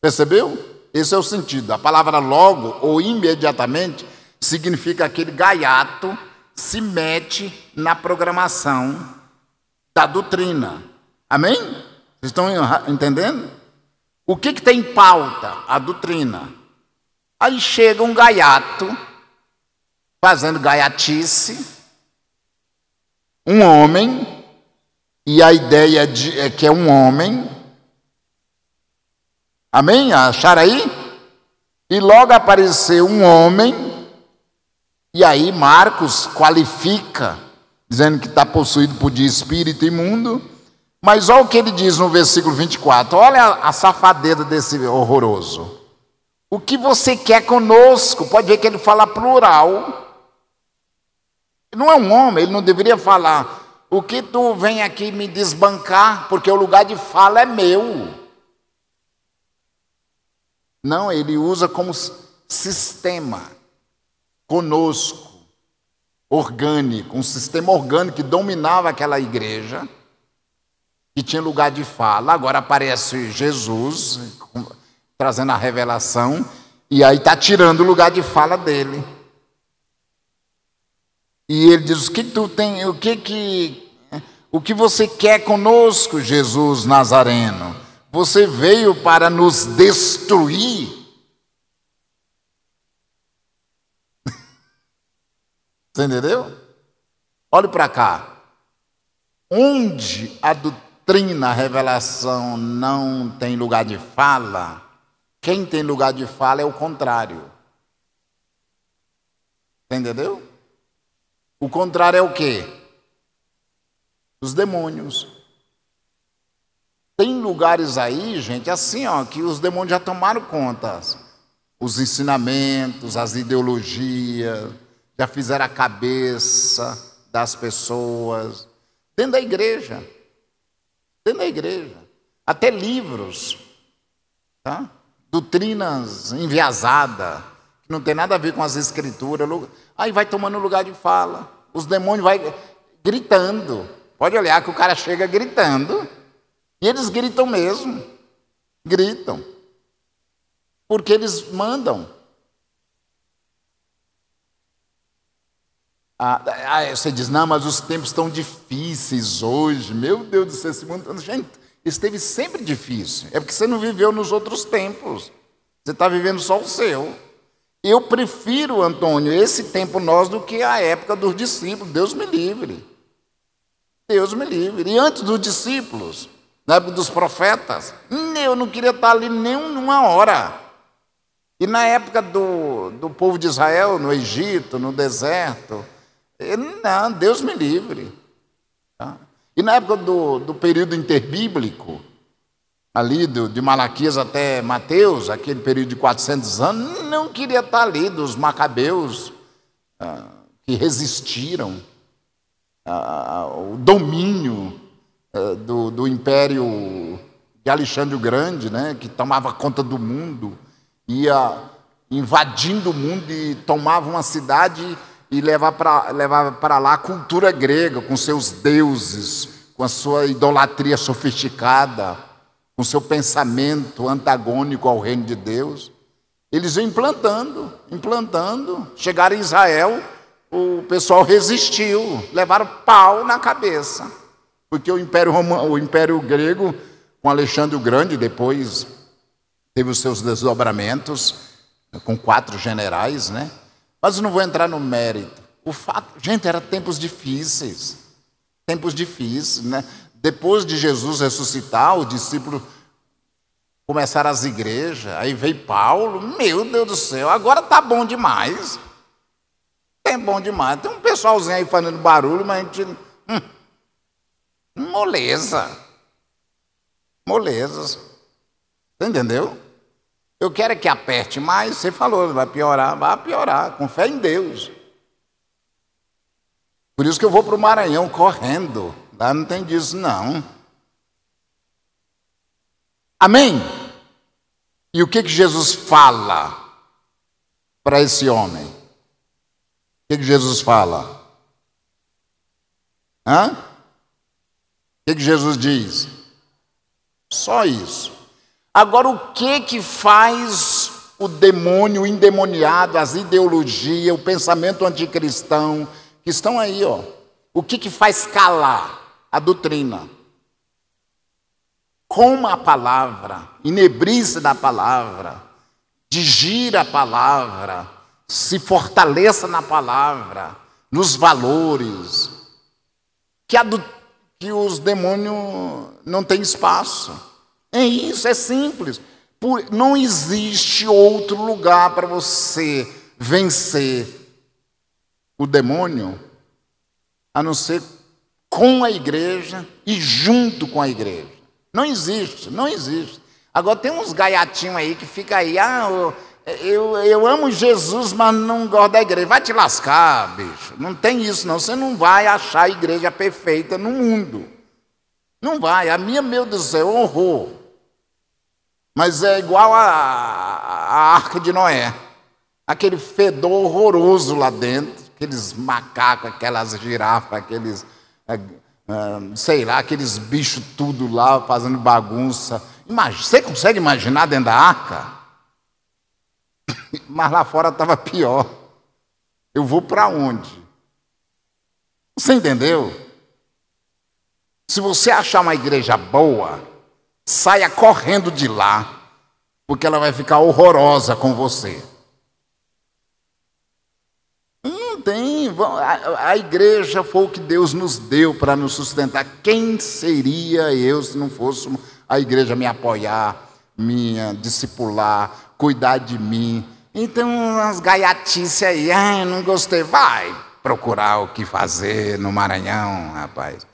Percebeu? Esse é o sentido. A palavra logo ou imediatamente significa aquele gaiato se mete na programação da doutrina. Amém? Vocês estão entendendo? O que, que tem em pauta? A doutrina. Aí chega um gaiato fazendo gaiatice, um homem, e a ideia é de, é que é um homem. Amém? Achar aí? E logo apareceu um homem, e aí Marcos qualifica, dizendo que está possuído por de espírito imundo. Mas olha o que ele diz no versículo 24: olha a safadeza desse horroroso. O que você quer conosco? Pode ver que ele fala plural. Não é um homem, ele não deveria falar. O que tu vem aqui me desbancar, porque o lugar de fala é meu. Não, ele usa como sistema conosco, orgânico, um sistema orgânico que dominava aquela igreja, que tinha lugar de fala. Agora aparece Jesus trazendo a revelação, e aí está tirando o lugar de fala dele. E ele diz: "O que tu tem? O que que o que você quer conosco, Jesus Nazareno? Você veio para nos destruir?" Você entendeu? Olhe para cá. Onde a doutrina, a revelação não tem lugar de fala, quem tem lugar de fala é o contrário. Entendeu? O contrário é o quê? Os demônios. Tem lugares aí, gente, assim, ó, que os demônios já tomaram contas. Os ensinamentos, as ideologias, já fizeram a cabeça das pessoas. Dentro da igreja. Dentro da igreja. Até livros. Tá? Doutrinas enviazadas não tem nada a ver com as escrituras. Aí vai tomando lugar de fala. Os demônios vai gritando. Pode olhar que o cara chega gritando. E eles gritam mesmo. Gritam. Porque eles mandam. Ah, ah você diz, não, mas os tempos estão difíceis hoje. Meu Deus do céu, esse mundo. Gente, esteve sempre difícil. É porque você não viveu nos outros tempos. Você está vivendo só o seu. Eu prefiro, Antônio, esse tempo nós do que a época dos discípulos. Deus me livre. Deus me livre. E antes dos discípulos, na época dos profetas, hum, eu não queria estar ali nem uma hora. E na época do, do povo de Israel, no Egito, no deserto, eh, não, Deus me livre. Tá? E na época do, do período interbíblico, ali do, de Malaquias até Mateus, aquele período de 400 anos, não queria estar ali dos macabeus ah, que resistiram ao ah, ah, ah domínio ah, do, do, império de Alexandre o Grande, né, que tomava conta do mundo, ia invadindo o mundo e tomava uma cidade e levava para lá a cultura grega, com seus deuses, com a sua idolatria sofisticada com seu pensamento antagônico ao reino de Deus. Eles iam implantando, implantando. Chegaram em Israel, o pessoal resistiu, levaram pau na cabeça. Porque o Império, Romano, o Império Grego, com Alexandre o Grande, depois teve os seus desdobramentos, né, com quatro generais, né? Mas eu não vou entrar no mérito. O fato, gente, eram tempos difíceis. Tempos difíceis, né? Depois de Jesus ressuscitar, os discípulos começaram as igrejas, aí veio Paulo, meu Deus do céu, agora tá bom demais. Tem é bom demais. Tem um pessoalzinho aí fazendo barulho, mas a gente. Hum, moleza. Molezas. Tá entendeu? Eu quero é que aperte mais, você falou, vai piorar, vai piorar, com fé em Deus. Por isso que eu vou para o Maranhão correndo. Lá não tem disso, não. Amém? E o que, que Jesus fala para esse homem? O que, que Jesus fala? Hã? O que, que Jesus diz? Só isso. Agora, o que que faz o demônio o endemoniado, as ideologias, o pensamento anticristão, que estão aí, ó? O que que faz calar? a doutrina. Coma a palavra, inebrize da palavra, digira a palavra, se fortaleça na palavra, nos valores, que, a do, que os demônios não têm espaço. É isso, é simples. Por, não existe outro lugar para você vencer o demônio a não ser com a igreja e junto com a igreja. Não existe, não existe. Agora tem uns gaiatinhos aí que fica aí, ah, eu, eu amo Jesus, mas não gosto da igreja. Vai te lascar, bicho. Não tem isso, não. Você não vai achar a igreja perfeita no mundo. Não vai. A minha, meu Deus do céu, é horror. Mas é igual a, a arca de Noé. Aquele fedor horroroso lá dentro, aqueles macacos, aquelas girafas, aqueles é, é, sei lá, aqueles bichos tudo lá fazendo bagunça. Você consegue imaginar dentro da arca? Mas lá fora estava pior. Eu vou para onde? Você entendeu? Se você achar uma igreja boa, saia correndo de lá, porque ela vai ficar horrorosa com você. a, a igreja foi o que Deus nos deu para nos sustentar. Quem seria eu se não fosse a igreja me apoiar, minha eh, discipular, cuidar de mim? Então, umas gaiatices aí, ah, não gostei, vai procurar o que fazer no Maranhão, rapaz.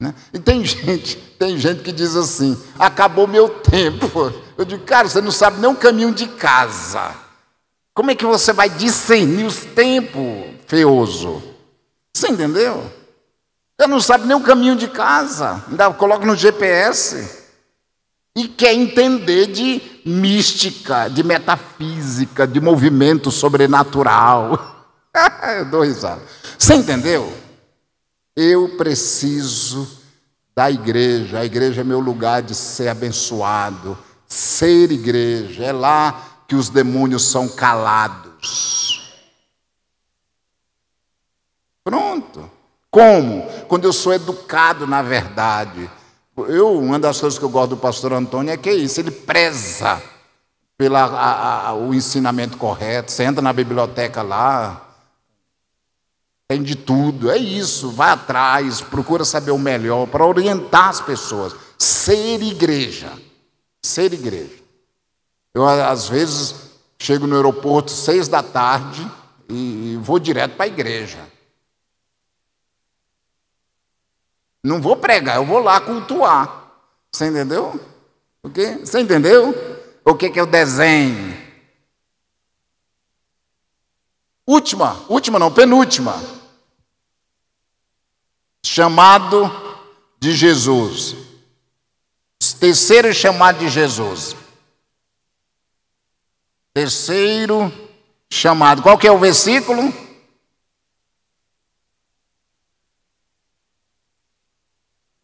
Né? E tem gente, tem gente que diz assim, acabou meu tempo. Eu digo, cara, você não sabe nem o caminho de casa. Como é que você vai discernir os tempos? feioso. Você entendeu? Ela não sabe nem o caminho de casa, ainda coloca no GPS. E quer entender de mística, de metafísica, de movimento sobrenatural. Eu dou risada. Você entendeu? Eu preciso da igreja. A igreja é meu lugar de ser abençoado. Ser igreja. É lá que os demônios são calados. Pronto. Como? Quando eu sou educado na verdade. Eu, uma das coisas que eu gosto do pastor Antônio é que é isso, ele preza pelo o ensinamento correto. Você entra na biblioteca lá, tem de tudo. É isso, Vai atrás, procura saber o melhor para orientar as pessoas. Ser igreja. Ser igreja. Eu, às vezes, chego no aeroporto seis da tarde e vou direto para a igreja. Não vou pregar, eu vou lá cultuar. Você entendeu? O quê? Você entendeu? O que, que eu é desenho? Última, última não, penúltima. Chamado de Jesus. Terceiro chamado de Jesus. Terceiro chamado. Qual que é o versículo?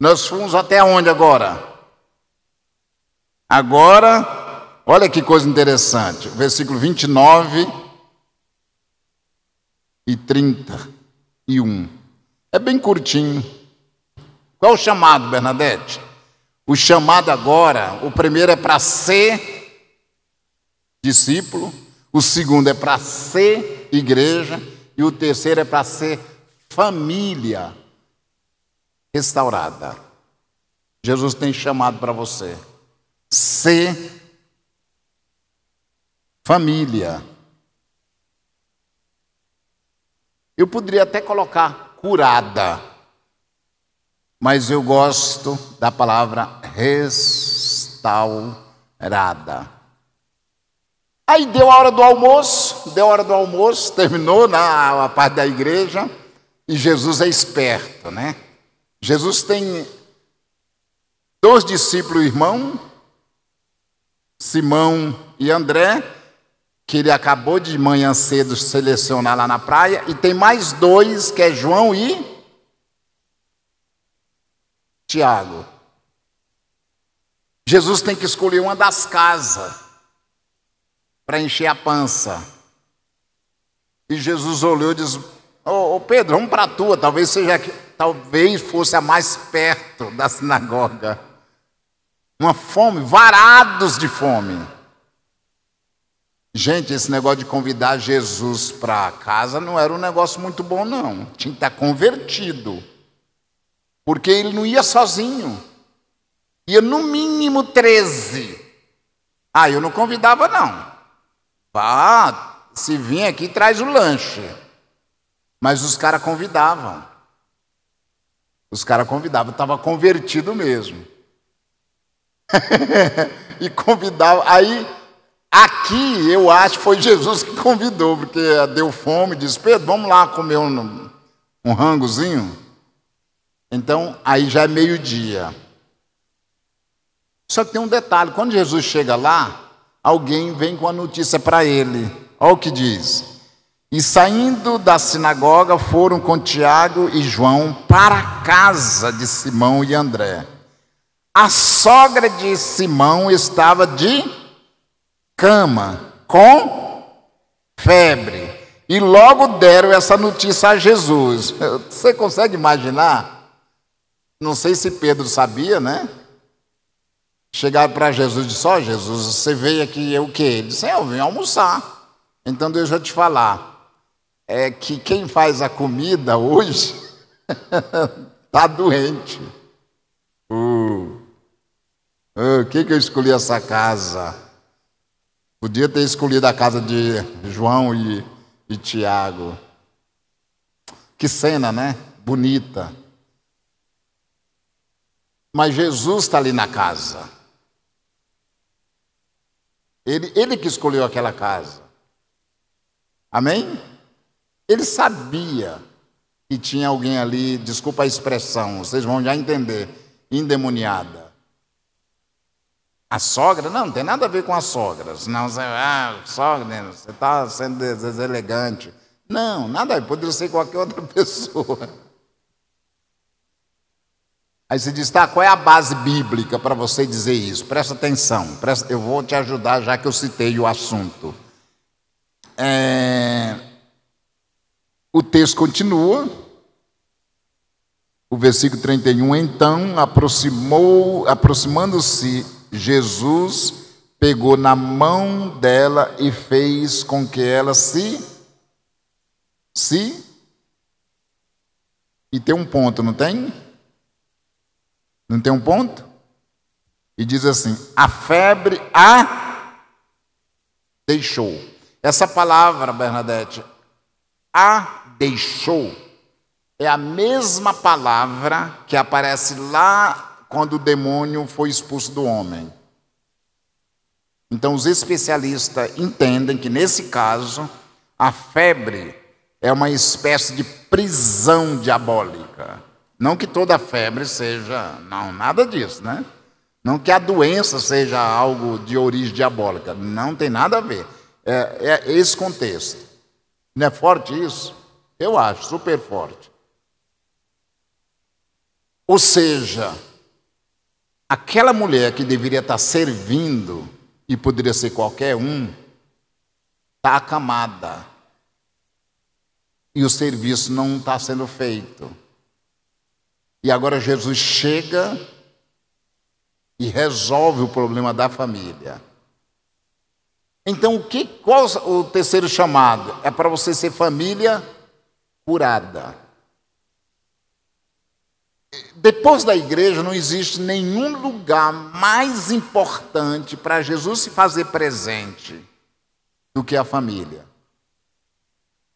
Nós fomos até onde agora? Agora, olha que coisa interessante, versículo 29 e 31. É bem curtinho. Qual o chamado, Bernadette? O chamado agora, o primeiro é para ser discípulo, o segundo é para ser igreja e o terceiro é para ser família restaurada. Jesus tem chamado para você ser família. Eu poderia até colocar curada, mas eu gosto da palavra restaurada. Aí deu a hora do almoço, deu a hora do almoço, terminou na a parte da igreja, e Jesus é esperto, né? Jesus tem dois discípulos irmãos, Simão e André, que ele acabou de manhã cedo selecionar lá na praia, e tem mais dois, que é João e Tiago. Jesus tem que escolher uma das casas para encher a pança. E Jesus olhou e disse: Ô oh, Pedro, vamos para a tua, talvez seja aqui talvez fosse a mais perto da sinagoga. Uma fome, varados de fome. Gente, esse negócio de convidar Jesus para casa não era um negócio muito bom, não. Tinha que estar convertido. Porque ele não ia sozinho. Ia no mínimo 13. Ah, eu não convidava, não. Vá, se vir aqui, traz o lanche. Mas os caras convidavam. Os caras convidavam, estava convertido mesmo. e convidava. Aí, aqui, eu acho que foi Jesus que convidou, porque deu fome, disse: Pedro, vamos lá comer um, um rangozinho. Então, aí já é meio-dia. Só que tem um detalhe: quando Jesus chega lá, alguém vem com a notícia para ele. Olha o que diz. E saindo da sinagoga, foram com Tiago e João para a casa de Simão e André. A sogra de Simão estava de cama, com febre. E logo deram essa notícia a Jesus. Você consegue imaginar? Não sei se Pedro sabia, né? Chegaram para Jesus e disseram: Ó, oh, Jesus, você veio aqui, eu o quê? Ele disse: é, Eu vim almoçar. Então, eu vou te falar é que quem faz a comida hoje está doente. Uh, uh, que, que eu escolhi essa casa? Podia ter escolhido a casa de João e, e Tiago. Que cena, né? Bonita. Mas Jesus está ali na casa. Ele, ele que escolheu aquela casa. Amém? Ele sabia que tinha alguém ali, desculpa a expressão, vocês vão já entender, endemoniada. A sogra, não, não tem nada a ver com a sogra. Senão você, ah, sogra, né, você está sendo deselegante. Não, nada a ver, poderia ser qualquer outra pessoa. Aí você diz, tá, qual é a base bíblica para você dizer isso? Presta atenção, presta, eu vou te ajudar já que eu citei o assunto. É, o texto continua. O versículo 31, então, aproximou, aproximando-se Jesus, pegou na mão dela e fez com que ela se se e tem um ponto, não tem? Não tem um ponto? E diz assim: a febre a deixou. Essa palavra, Bernadette, a deixou. É a mesma palavra que aparece lá quando o demônio foi expulso do homem. Então, os especialistas entendem que, nesse caso, a febre é uma espécie de prisão diabólica. Não que toda febre seja. Não, nada disso, né? Não que a doença seja algo de origem diabólica. Não tem nada a ver. É, é esse contexto. Não é forte isso? Eu acho, super forte. Ou seja, aquela mulher que deveria estar servindo, e poderia ser qualquer um, está acamada. E o serviço não está sendo feito. E agora Jesus chega e resolve o problema da família. Então, o que, qual o terceiro chamado? É para você ser família curada. Depois da igreja, não existe nenhum lugar mais importante para Jesus se fazer presente do que a família.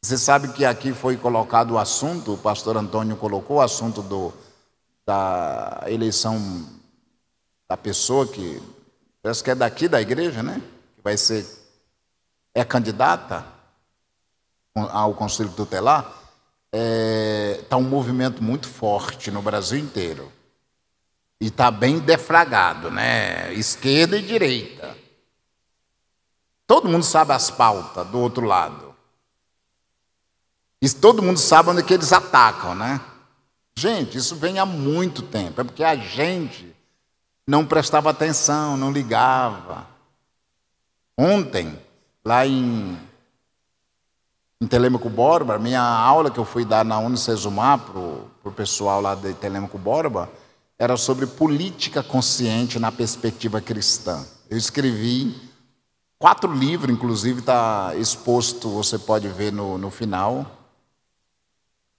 Você sabe que aqui foi colocado o assunto, o pastor Antônio colocou o assunto do, da eleição da pessoa que parece que é daqui da igreja, né? vai ser é candidata ao Conselho Tutelar, está é, tá um movimento muito forte no Brasil inteiro. E está bem defragado, né? Esquerda e direita. Todo mundo sabe as pautas do outro lado. E todo mundo sabe onde é que eles atacam, né? Gente, isso vem há muito tempo. É porque a gente não prestava atenção, não ligava. Ontem, lá em, em Telêmico Borba, minha aula que eu fui dar na Unicesumar para o pessoal lá de Telêmico Borba, era sobre política consciente na perspectiva cristã. Eu escrevi quatro livros, inclusive está exposto, você pode ver no, no final.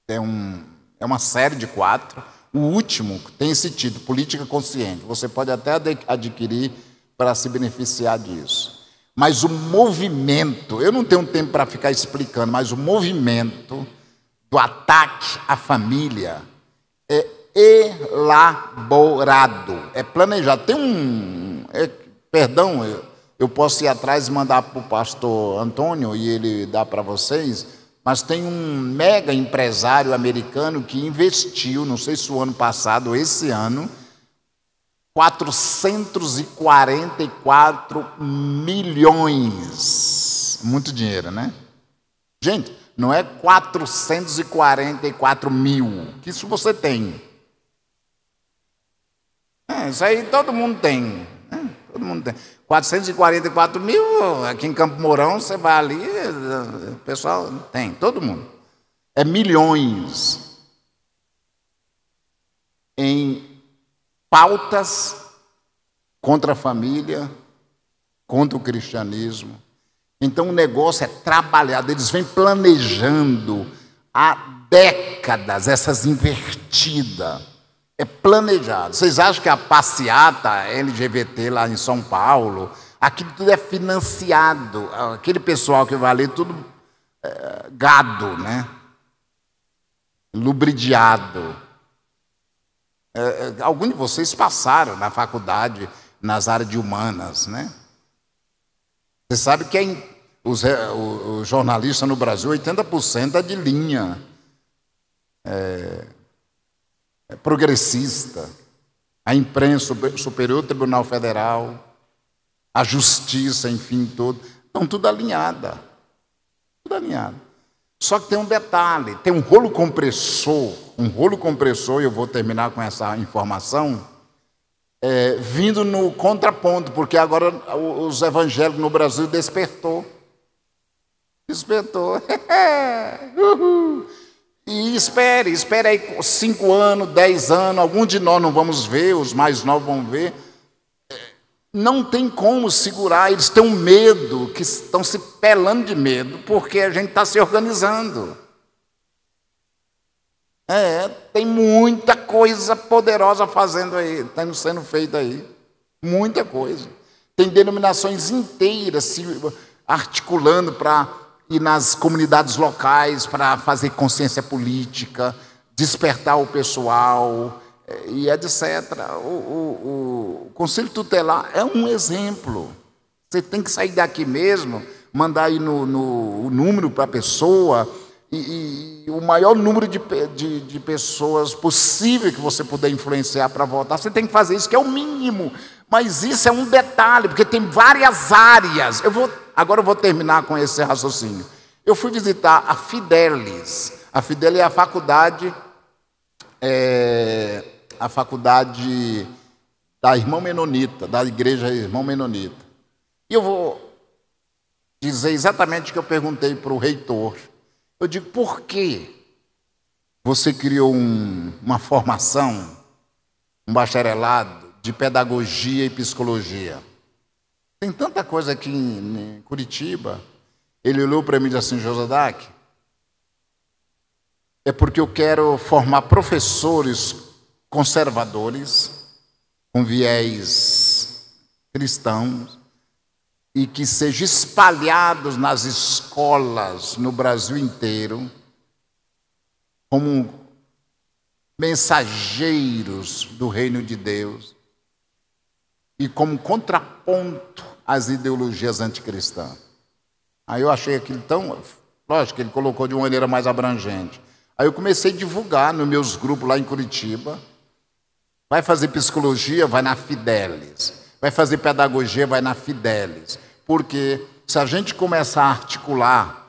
É um, é uma série de quatro. O último tem esse título, Política Consciente. Você pode até adquirir para se beneficiar disso. Mas o movimento, eu não tenho tempo para ficar explicando, mas o movimento do ataque à família é elaborado, é planejado. Tem um. É, perdão, eu, eu posso ir atrás e mandar para o pastor Antônio e ele dá para vocês, mas tem um mega empresário americano que investiu, não sei se o ano passado ou esse ano, 444 milhões. Muito dinheiro, né? Gente, não é 444 mil, que isso você tem. É, isso aí todo mundo tem. Né? Todo mundo tem. 444 mil, aqui em Campo Mourão, você vai ali, o pessoal tem, todo mundo. É milhões em pautas contra a família, contra o cristianismo. Então o negócio é trabalhado, eles vêm planejando há décadas essas invertidas. É planejado. Vocês acham que a passeata LGBT lá em São Paulo, aquilo tudo é financiado. Aquele pessoal que vai ali, tudo é, gado, né? Lubridiado. É, é, alguns de vocês passaram na faculdade, nas áreas de humanas, né? Você sabe que é, os, os jornalistas no Brasil, 80% é de linha. É, é progressista. A imprensa, o Superior Tribunal Federal, a justiça, enfim, todo. Estão tudo alinhada. Tudo alinhado. Só que tem um detalhe, tem um rolo compressor um rolo compressor, e eu vou terminar com essa informação, é, vindo no contraponto, porque agora os evangélicos no Brasil despertou. Despertou. E espere, espere aí cinco anos, dez anos, algum de nós não vamos ver, os mais novos vão ver. É, não tem como segurar, eles têm um medo, que estão se pelando de medo, porque a gente está se organizando. É, tem muita coisa poderosa fazendo aí, tendo sendo feita aí. Muita coisa. Tem denominações inteiras se articulando para ir nas comunidades locais para fazer consciência política, despertar o pessoal e etc. O, o, o Conselho Tutelar é um exemplo. Você tem que sair daqui mesmo, mandar aí no, no o número para a pessoa e, e, o maior número de, de, de, pessoas possível que você puder influenciar para votar, você tem que fazer isso, que é o mínimo. Mas isso é um detalhe, porque tem várias áreas. Eu vou, agora eu vou terminar com esse raciocínio. Eu fui visitar a Fidelis. A Fidelis é a faculdade, é, a faculdade da Irmã Menonita, da Igreja Irmã Menonita. E eu vou dizer exatamente o que eu perguntei para o reitor eu digo, por que Você criou um, uma formação, um bacharelado de pedagogia e psicologia. Tem tanta coisa aqui em, em Curitiba. Ele olhou para mim e disse assim, Josadak, é porque eu quero formar professores conservadores, com viés cristãos, e que sejam espalhados nas escolas no Brasil inteiro como mensageiros do reino de Deus e como contraponto às ideologias anticristãs. Aí eu achei aquilo tão. Lógico que ele colocou de uma maneira mais abrangente. Aí eu comecei a divulgar nos meus grupos lá em Curitiba. Vai fazer psicologia, vai na Fidelis. Vai fazer pedagogia, vai na Fidelis porque se a gente começar a articular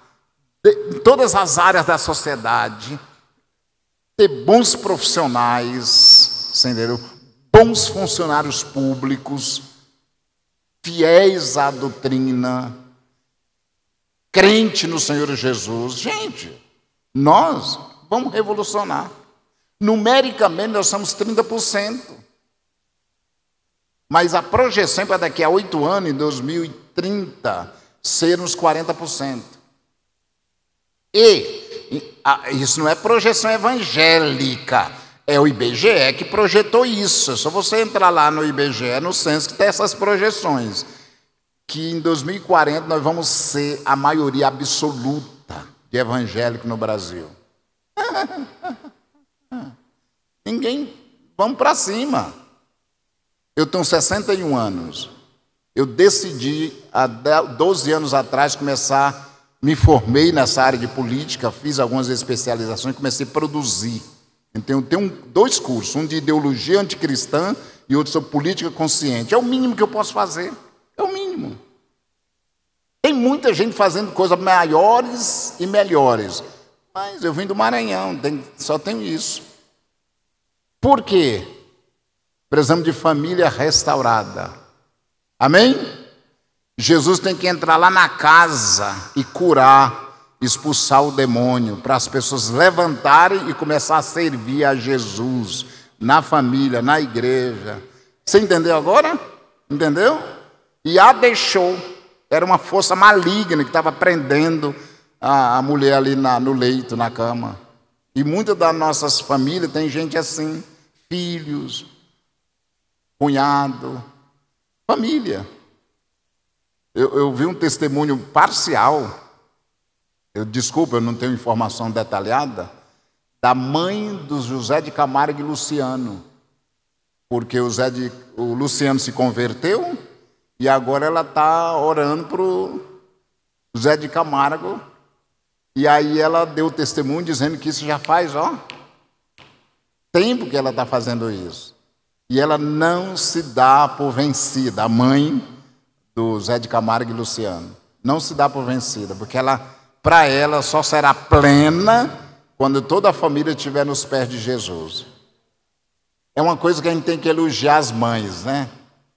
em todas as áreas da sociedade, ter bons profissionais, entendeu? bons funcionários públicos, fiéis à doutrina, crente no Senhor Jesus. Gente, nós vamos revolucionar. Numericamente, nós somos 30%. Mas a projeção é para daqui a oito anos, em 2030, 30 ser uns 40%. E isso não é projeção evangélica, é o IBGE que projetou isso. É só você entrar lá no IBGE, no censo, que tem essas projeções. Que em 2040 nós vamos ser a maioria absoluta de evangélico no Brasil. Ninguém. Vamos para cima. Eu tenho 61 anos. Eu decidi, há 12 anos atrás, começar, me formei nessa área de política, fiz algumas especializações, comecei a produzir. Então, eu tenho dois cursos, um de ideologia anticristã e outro sobre política consciente. É o mínimo que eu posso fazer. É o mínimo. Tem muita gente fazendo coisas maiores e melhores. Mas eu vim do Maranhão, só tenho isso. Por quê? Precisamos de família restaurada. Amém? Jesus tem que entrar lá na casa e curar, expulsar o demônio, para as pessoas levantarem e começar a servir a Jesus na família, na igreja. Você entendeu agora? Entendeu? E a deixou. Era uma força maligna que estava prendendo a, a, mulher ali na, no leito, na cama. E muitas das nossas famílias tem gente assim, filhos, cunhado, Família. Eu, eu vi um testemunho parcial, eu desculpa, eu não tenho informação detalhada, da mãe do José de Camargo e Luciano. Porque o, Zé de, o Luciano se converteu e agora ela está orando para o José de Camargo. E aí ela deu testemunho dizendo que isso já faz, ó, tempo que ela está fazendo isso. E ela não se dá por vencida, a mãe do Zé de Camargo e Luciano. Não se dá por vencida, porque ela, para ela, só será plena quando toda a família estiver nos pés de Jesus. É uma coisa que a gente tem que elogiar as mães, né?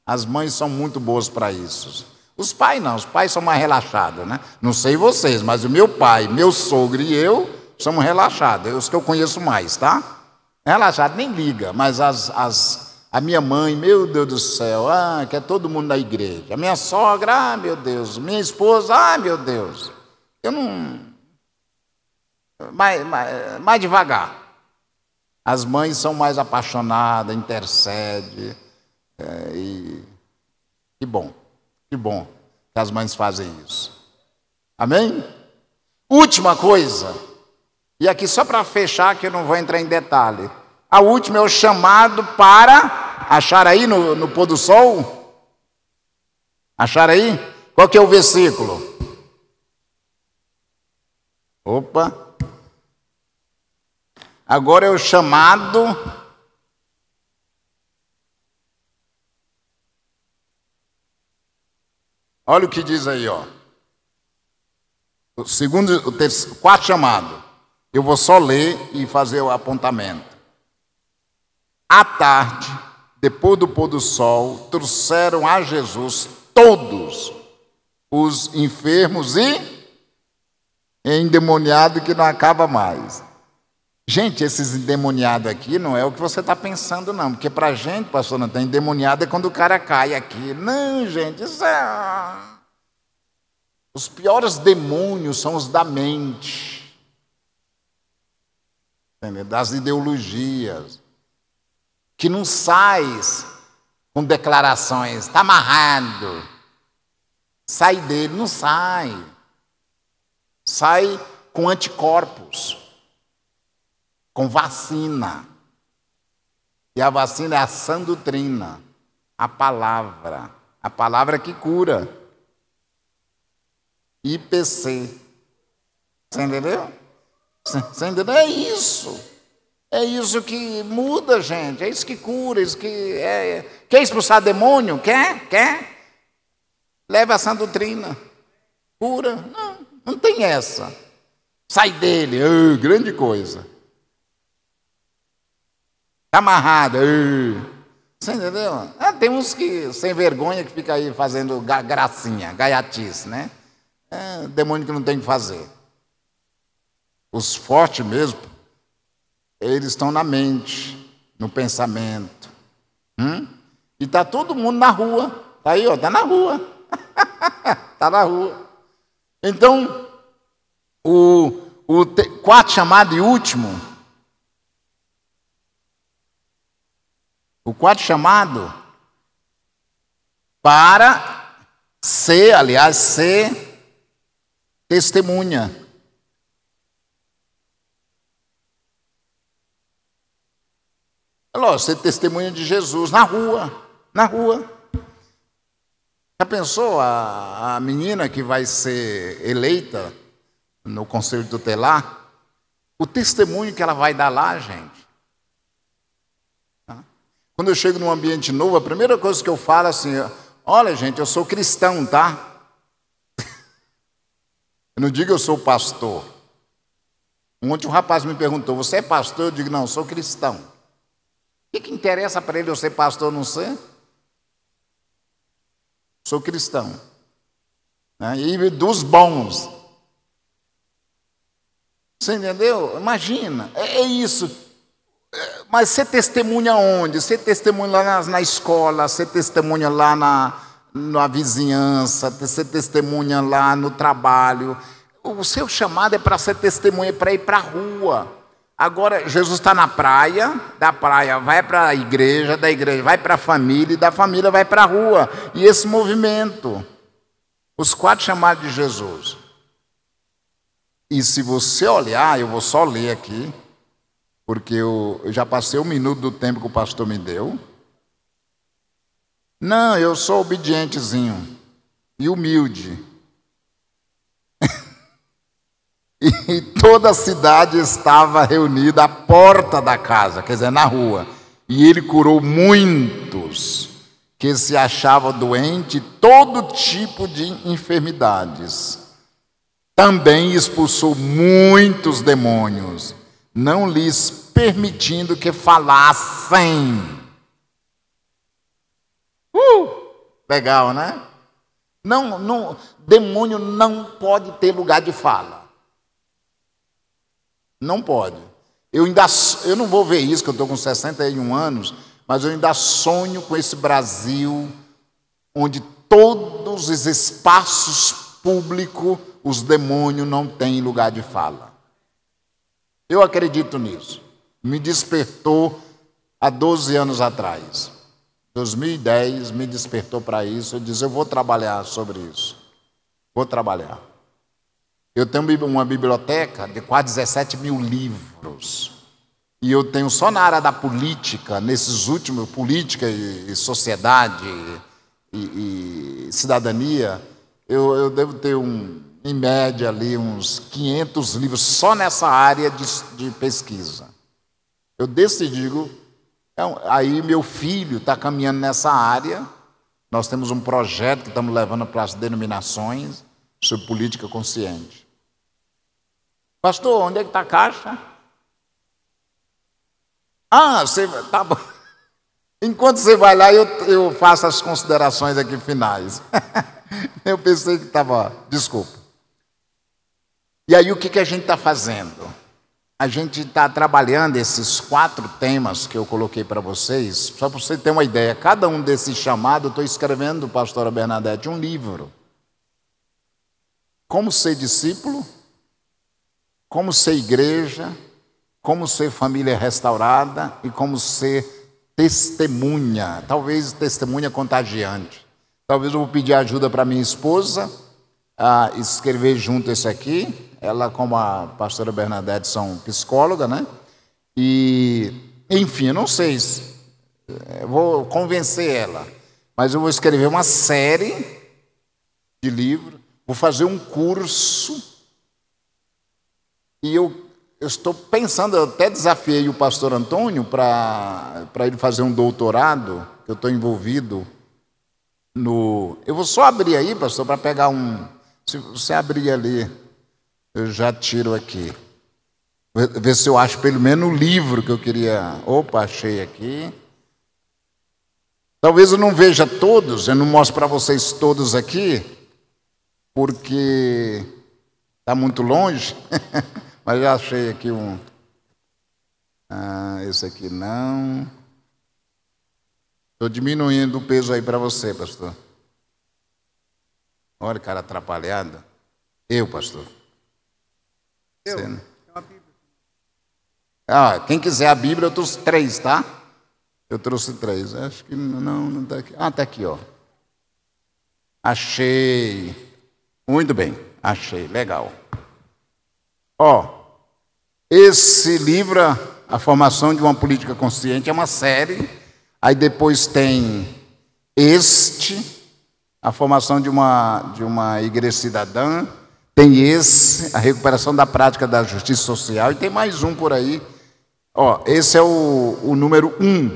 As mães são muito boas para isso. Os pais não, os pais são mais relaxados, né? Não sei vocês, mas o meu pai, meu sogro e eu somos relaxados, é os que eu conheço mais, tá? Relaxado, nem liga, mas as, as a minha mãe, meu Deus do céu, ah, que é todo mundo na igreja. A minha sogra, ah, meu Deus. Minha esposa, ah, meu Deus. Eu não. Mais, mais, mais devagar. As mães são mais apaixonadas, intercede. É, e que bom, que bom que as mães fazem isso. Amém? Última coisa, e aqui só para fechar, que eu não vou entrar em detalhe. A última é o chamado para. Achar aí no, no pôr do sol? Achar aí? Qual que é o versículo? Opa. Agora é o chamado. Olha o que diz aí, ó. O segundo, o terceiro, quarto chamado. Eu vou só ler e fazer o apontamento à tarde, depois do pôr do sol, trouxeram a Jesus todos os enfermos e endemoniado que não acaba mais. Gente, esses endemoniados aqui não é o que você está pensando, não. Porque para a gente, pastor não tem endemoniado é quando o cara cai aqui. Não, gente, isso é... Os piores demônios são os da mente. Entendeu? Das ideologias que não sais com declarações, está amarrado. Sai dele, não sai. Sai com anticorpos, com vacina. E a vacina é a sã doutrina, a palavra, a palavra que cura. IPC. Você entendeu? Você entendeu? É isso. É isso que muda, gente. É isso que cura, é isso que. É... é. Quer expulsar demônio? Quer? Quer? Leva a santa doutrina. Cura. Não, não tem essa. Sai dele, é, grande coisa. Está amarrado. É. Você entendeu? Ah, tem uns que, sem vergonha, que fica aí fazendo gracinha, gaiatice, né? É, demônio que não tem o que fazer. Os fortes mesmo, eles estão na mente, no pensamento. Hum? E está todo mundo na rua. Está aí, está na rua. Está na rua. Então, o, o quarto chamado e último, o quarto chamado para ser, aliás, ser testemunha. Lógico, ser testemunha de Jesus na rua, na rua. Já pensou a, a menina que vai ser eleita no conselho tutelar? O testemunho que ela vai dar lá, gente. Quando eu chego num ambiente novo, a primeira coisa que eu falo é assim: olha, gente, eu sou cristão, tá? Eu não digo eu sou pastor. Ontem um rapaz me perguntou: você é pastor? Eu digo: não, eu sou cristão. O que, que interessa para ele eu ser pastor ou não ser? Sou cristão. Né? E dos bons. Você entendeu? Imagina, é, é isso. É, mas você testemunha onde? Você testemunha lá na, na escola, você testemunha lá na, na vizinhança, você testemunha lá no trabalho. O seu chamado é para ser testemunha, é para ir para a rua. Agora, Jesus está na praia, da praia vai para a igreja, da igreja vai para a família, e da família vai para a rua. E esse movimento, os quatro chamados de Jesus. E se você olhar, eu vou só ler aqui, porque eu, já passei um minuto do tempo que o pastor me deu. Não, eu sou obedientezinho e humilde. E toda a cidade estava reunida à porta da casa, quer dizer, na rua. E ele curou muitos que se achavam doentes, todo tipo de enfermidades. Também expulsou muitos demônios, não lhes permitindo que falassem. Uh, legal, né? Não, não, demônio não pode ter lugar de fala. Não pode. Eu ainda eu não vou ver isso, que eu estou com 61 anos, mas eu ainda sonho com esse Brasil onde todos os espaços públicos os demônios não têm lugar de fala. Eu acredito nisso. Me despertou há 12 anos atrás. 2010 me despertou para isso. Eu disse: eu vou trabalhar sobre isso. Vou trabalhar. Eu tenho uma biblioteca de quase 17 mil livros. E eu tenho só na área da política, nesses últimos, política e, sociedade e, e cidadania, eu, eu, devo ter, um, em média, ali uns 500 livros só nessa área de, de pesquisa. Eu decidi, é aí meu filho está caminhando nessa área, nós temos um projeto que estamos levando para as denominações sobre política consciente. Pastor, onde é que está a caixa? Ah, você tá bom. Enquanto você vai lá, eu, eu faço as considerações aqui finais. eu pensei que estava. Desculpa. E aí, o que, que a gente está fazendo? A gente está trabalhando esses quatro temas que eu coloquei para vocês, só para você ter uma ideia. Cada um desses chamados, estou escrevendo, pastora Bernadette, um livro. Como ser discípulo como ser igreja, como ser família restaurada e como ser testemunha, talvez testemunha contagiante. Talvez eu vou pedir ajuda para minha esposa a escrever junto esse aqui. Ela, como a pastora Bernadette, são psicóloga, né? E, enfim, não sei se eh, vou convencer ela, mas eu vou escrever uma série de livros, vou fazer um curso e eu, estou pensando, eu até desafiei o pastor Antônio para ele fazer um doutorado, eu estou envolvido no. Eu vou só abrir aí, pastor, para pegar um. Se você abrir ali, eu já tiro aqui. Ver se eu acho pelo menos o livro que eu queria. Opa, achei aqui. Talvez eu não veja todos, eu não mostro para vocês todos aqui, porque está muito longe. Mas já achei aqui um. Ah, esse aqui não. Estou diminuindo o peso aí para você, pastor. Olha, cara atrapalhado. Eu, pastor. Eu. Você, né? Ah, quem quiser a Bíblia, eu trouxe três, tá? Eu trouxe três. Acho que não, não está aqui. Ah, está aqui, ó. Achei. Muito bem, achei. Legal. Ó, esse livro, A Formação de uma Política Consciente, é uma série. Aí depois tem este, A Formação de uma, de uma Igreja Cidadã. Tem esse, A Recuperação da Prática da Justiça Social. E tem mais um por aí. Ó, esse é o, o número um,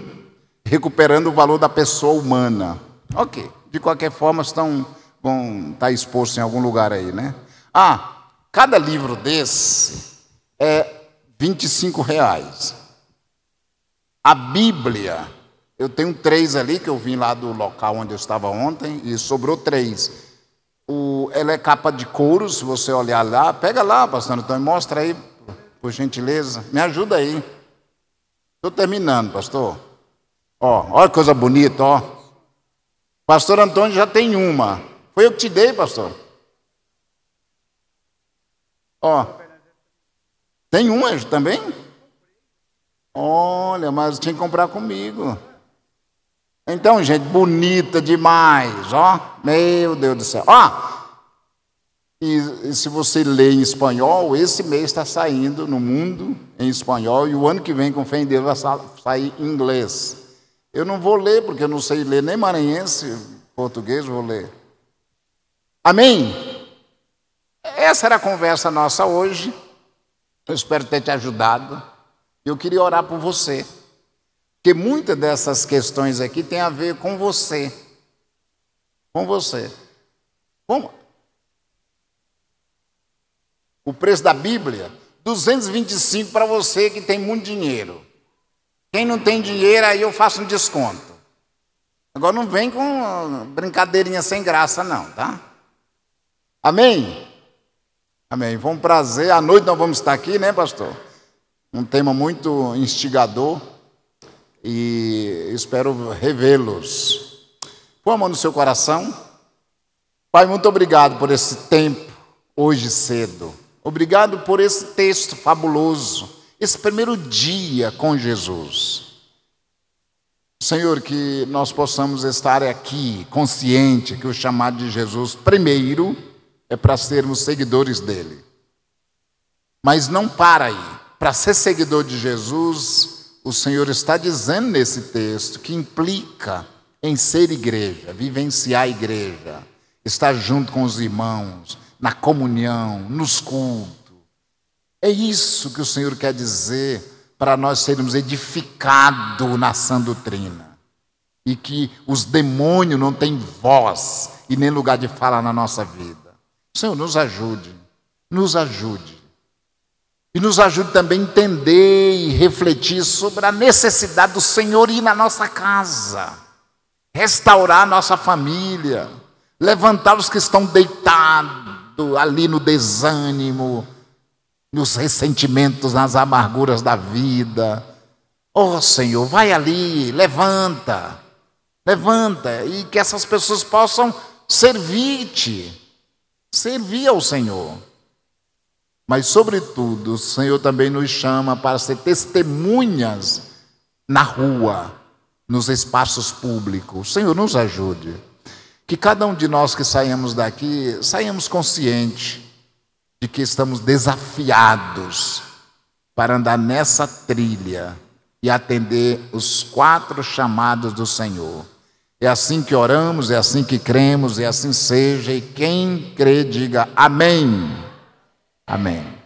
recuperando o valor da pessoa humana. Ok. De qualquer forma, estão vão estar tá expostos em algum lugar aí, né? Ah, cada livro desse é 25 reais. A Bíblia, eu tenho três ali, que eu vim lá do local onde eu estava ontem, e sobrou três. O, ela é capa de couro, se você olhar lá, pega lá, pastor Antônio, mostra aí, por gentileza. Me ajuda aí. Estou terminando, pastor. Ó, olha que coisa bonita, ó. Pastor Antônio já tem uma. Foi eu que te dei, pastor. Ó. Tem umas também? Olha, mas tinha que comprar comigo. Então, gente, bonita demais, ó. Meu Deus do céu. Ó, e, e se você lê em espanhol, esse mês está saindo no mundo em espanhol e o ano que vem, com fé em Deus, vai sair em inglês. Eu não vou ler, porque eu não sei ler nem maranhense, português vou ler. Amém? Essa era a conversa nossa hoje. Eu espero ter te ajudado. Eu queria orar por você. Porque muitas dessas questões aqui tem a ver com você. Com você. Como? O preço da Bíblia, 225 para você que tem muito dinheiro. Quem não tem dinheiro, aí eu faço um desconto. Agora não vem com brincadeirinha sem graça, não, tá? Amém? Amém. Foi um prazer. À noite nós vamos estar aqui, né, pastor? Um tema muito instigador. E espero revê-los. Põe a mão no seu coração. Pai, muito obrigado por esse tempo, hoje cedo. Obrigado por esse texto fabuloso, esse primeiro dia com Jesus. Senhor, que nós possamos estar aqui consciente que o chamado de Jesus, primeiro, é para sermos seguidores dele. Mas não para aí. Para ser seguidor de Jesus, o Senhor está dizendo nesse texto que implica em ser igreja, vivenciar a igreja, estar junto com os irmãos, na comunhão, nos cultos. É isso que o Senhor quer dizer para nós sermos edificados na sã doutrina. E que os demônios não têm voz e nem lugar de falar na nossa vida. Senhor, nos ajude, nos ajude. E nos ajude também a entender e refletir sobre a necessidade do Senhor ir na nossa casa, restaurar a nossa família, levantar os que estão deitados ali no desânimo, nos ressentimentos, nas amarguras da vida. Oh Senhor, vai ali, levanta, levanta, e que essas pessoas possam servir-te servir ao Senhor. Mas, sobretudo, o Senhor também nos chama para ser testemunhas na rua, nos espaços públicos. O Senhor nos ajude. Que cada um de nós que saímos daqui, saímos consciente de que estamos desafiados para andar nessa trilha e atender os quatro chamados do Senhor é assim que oramos, é assim que cremos, é assim seja. E quem crê, diga amém. Amém.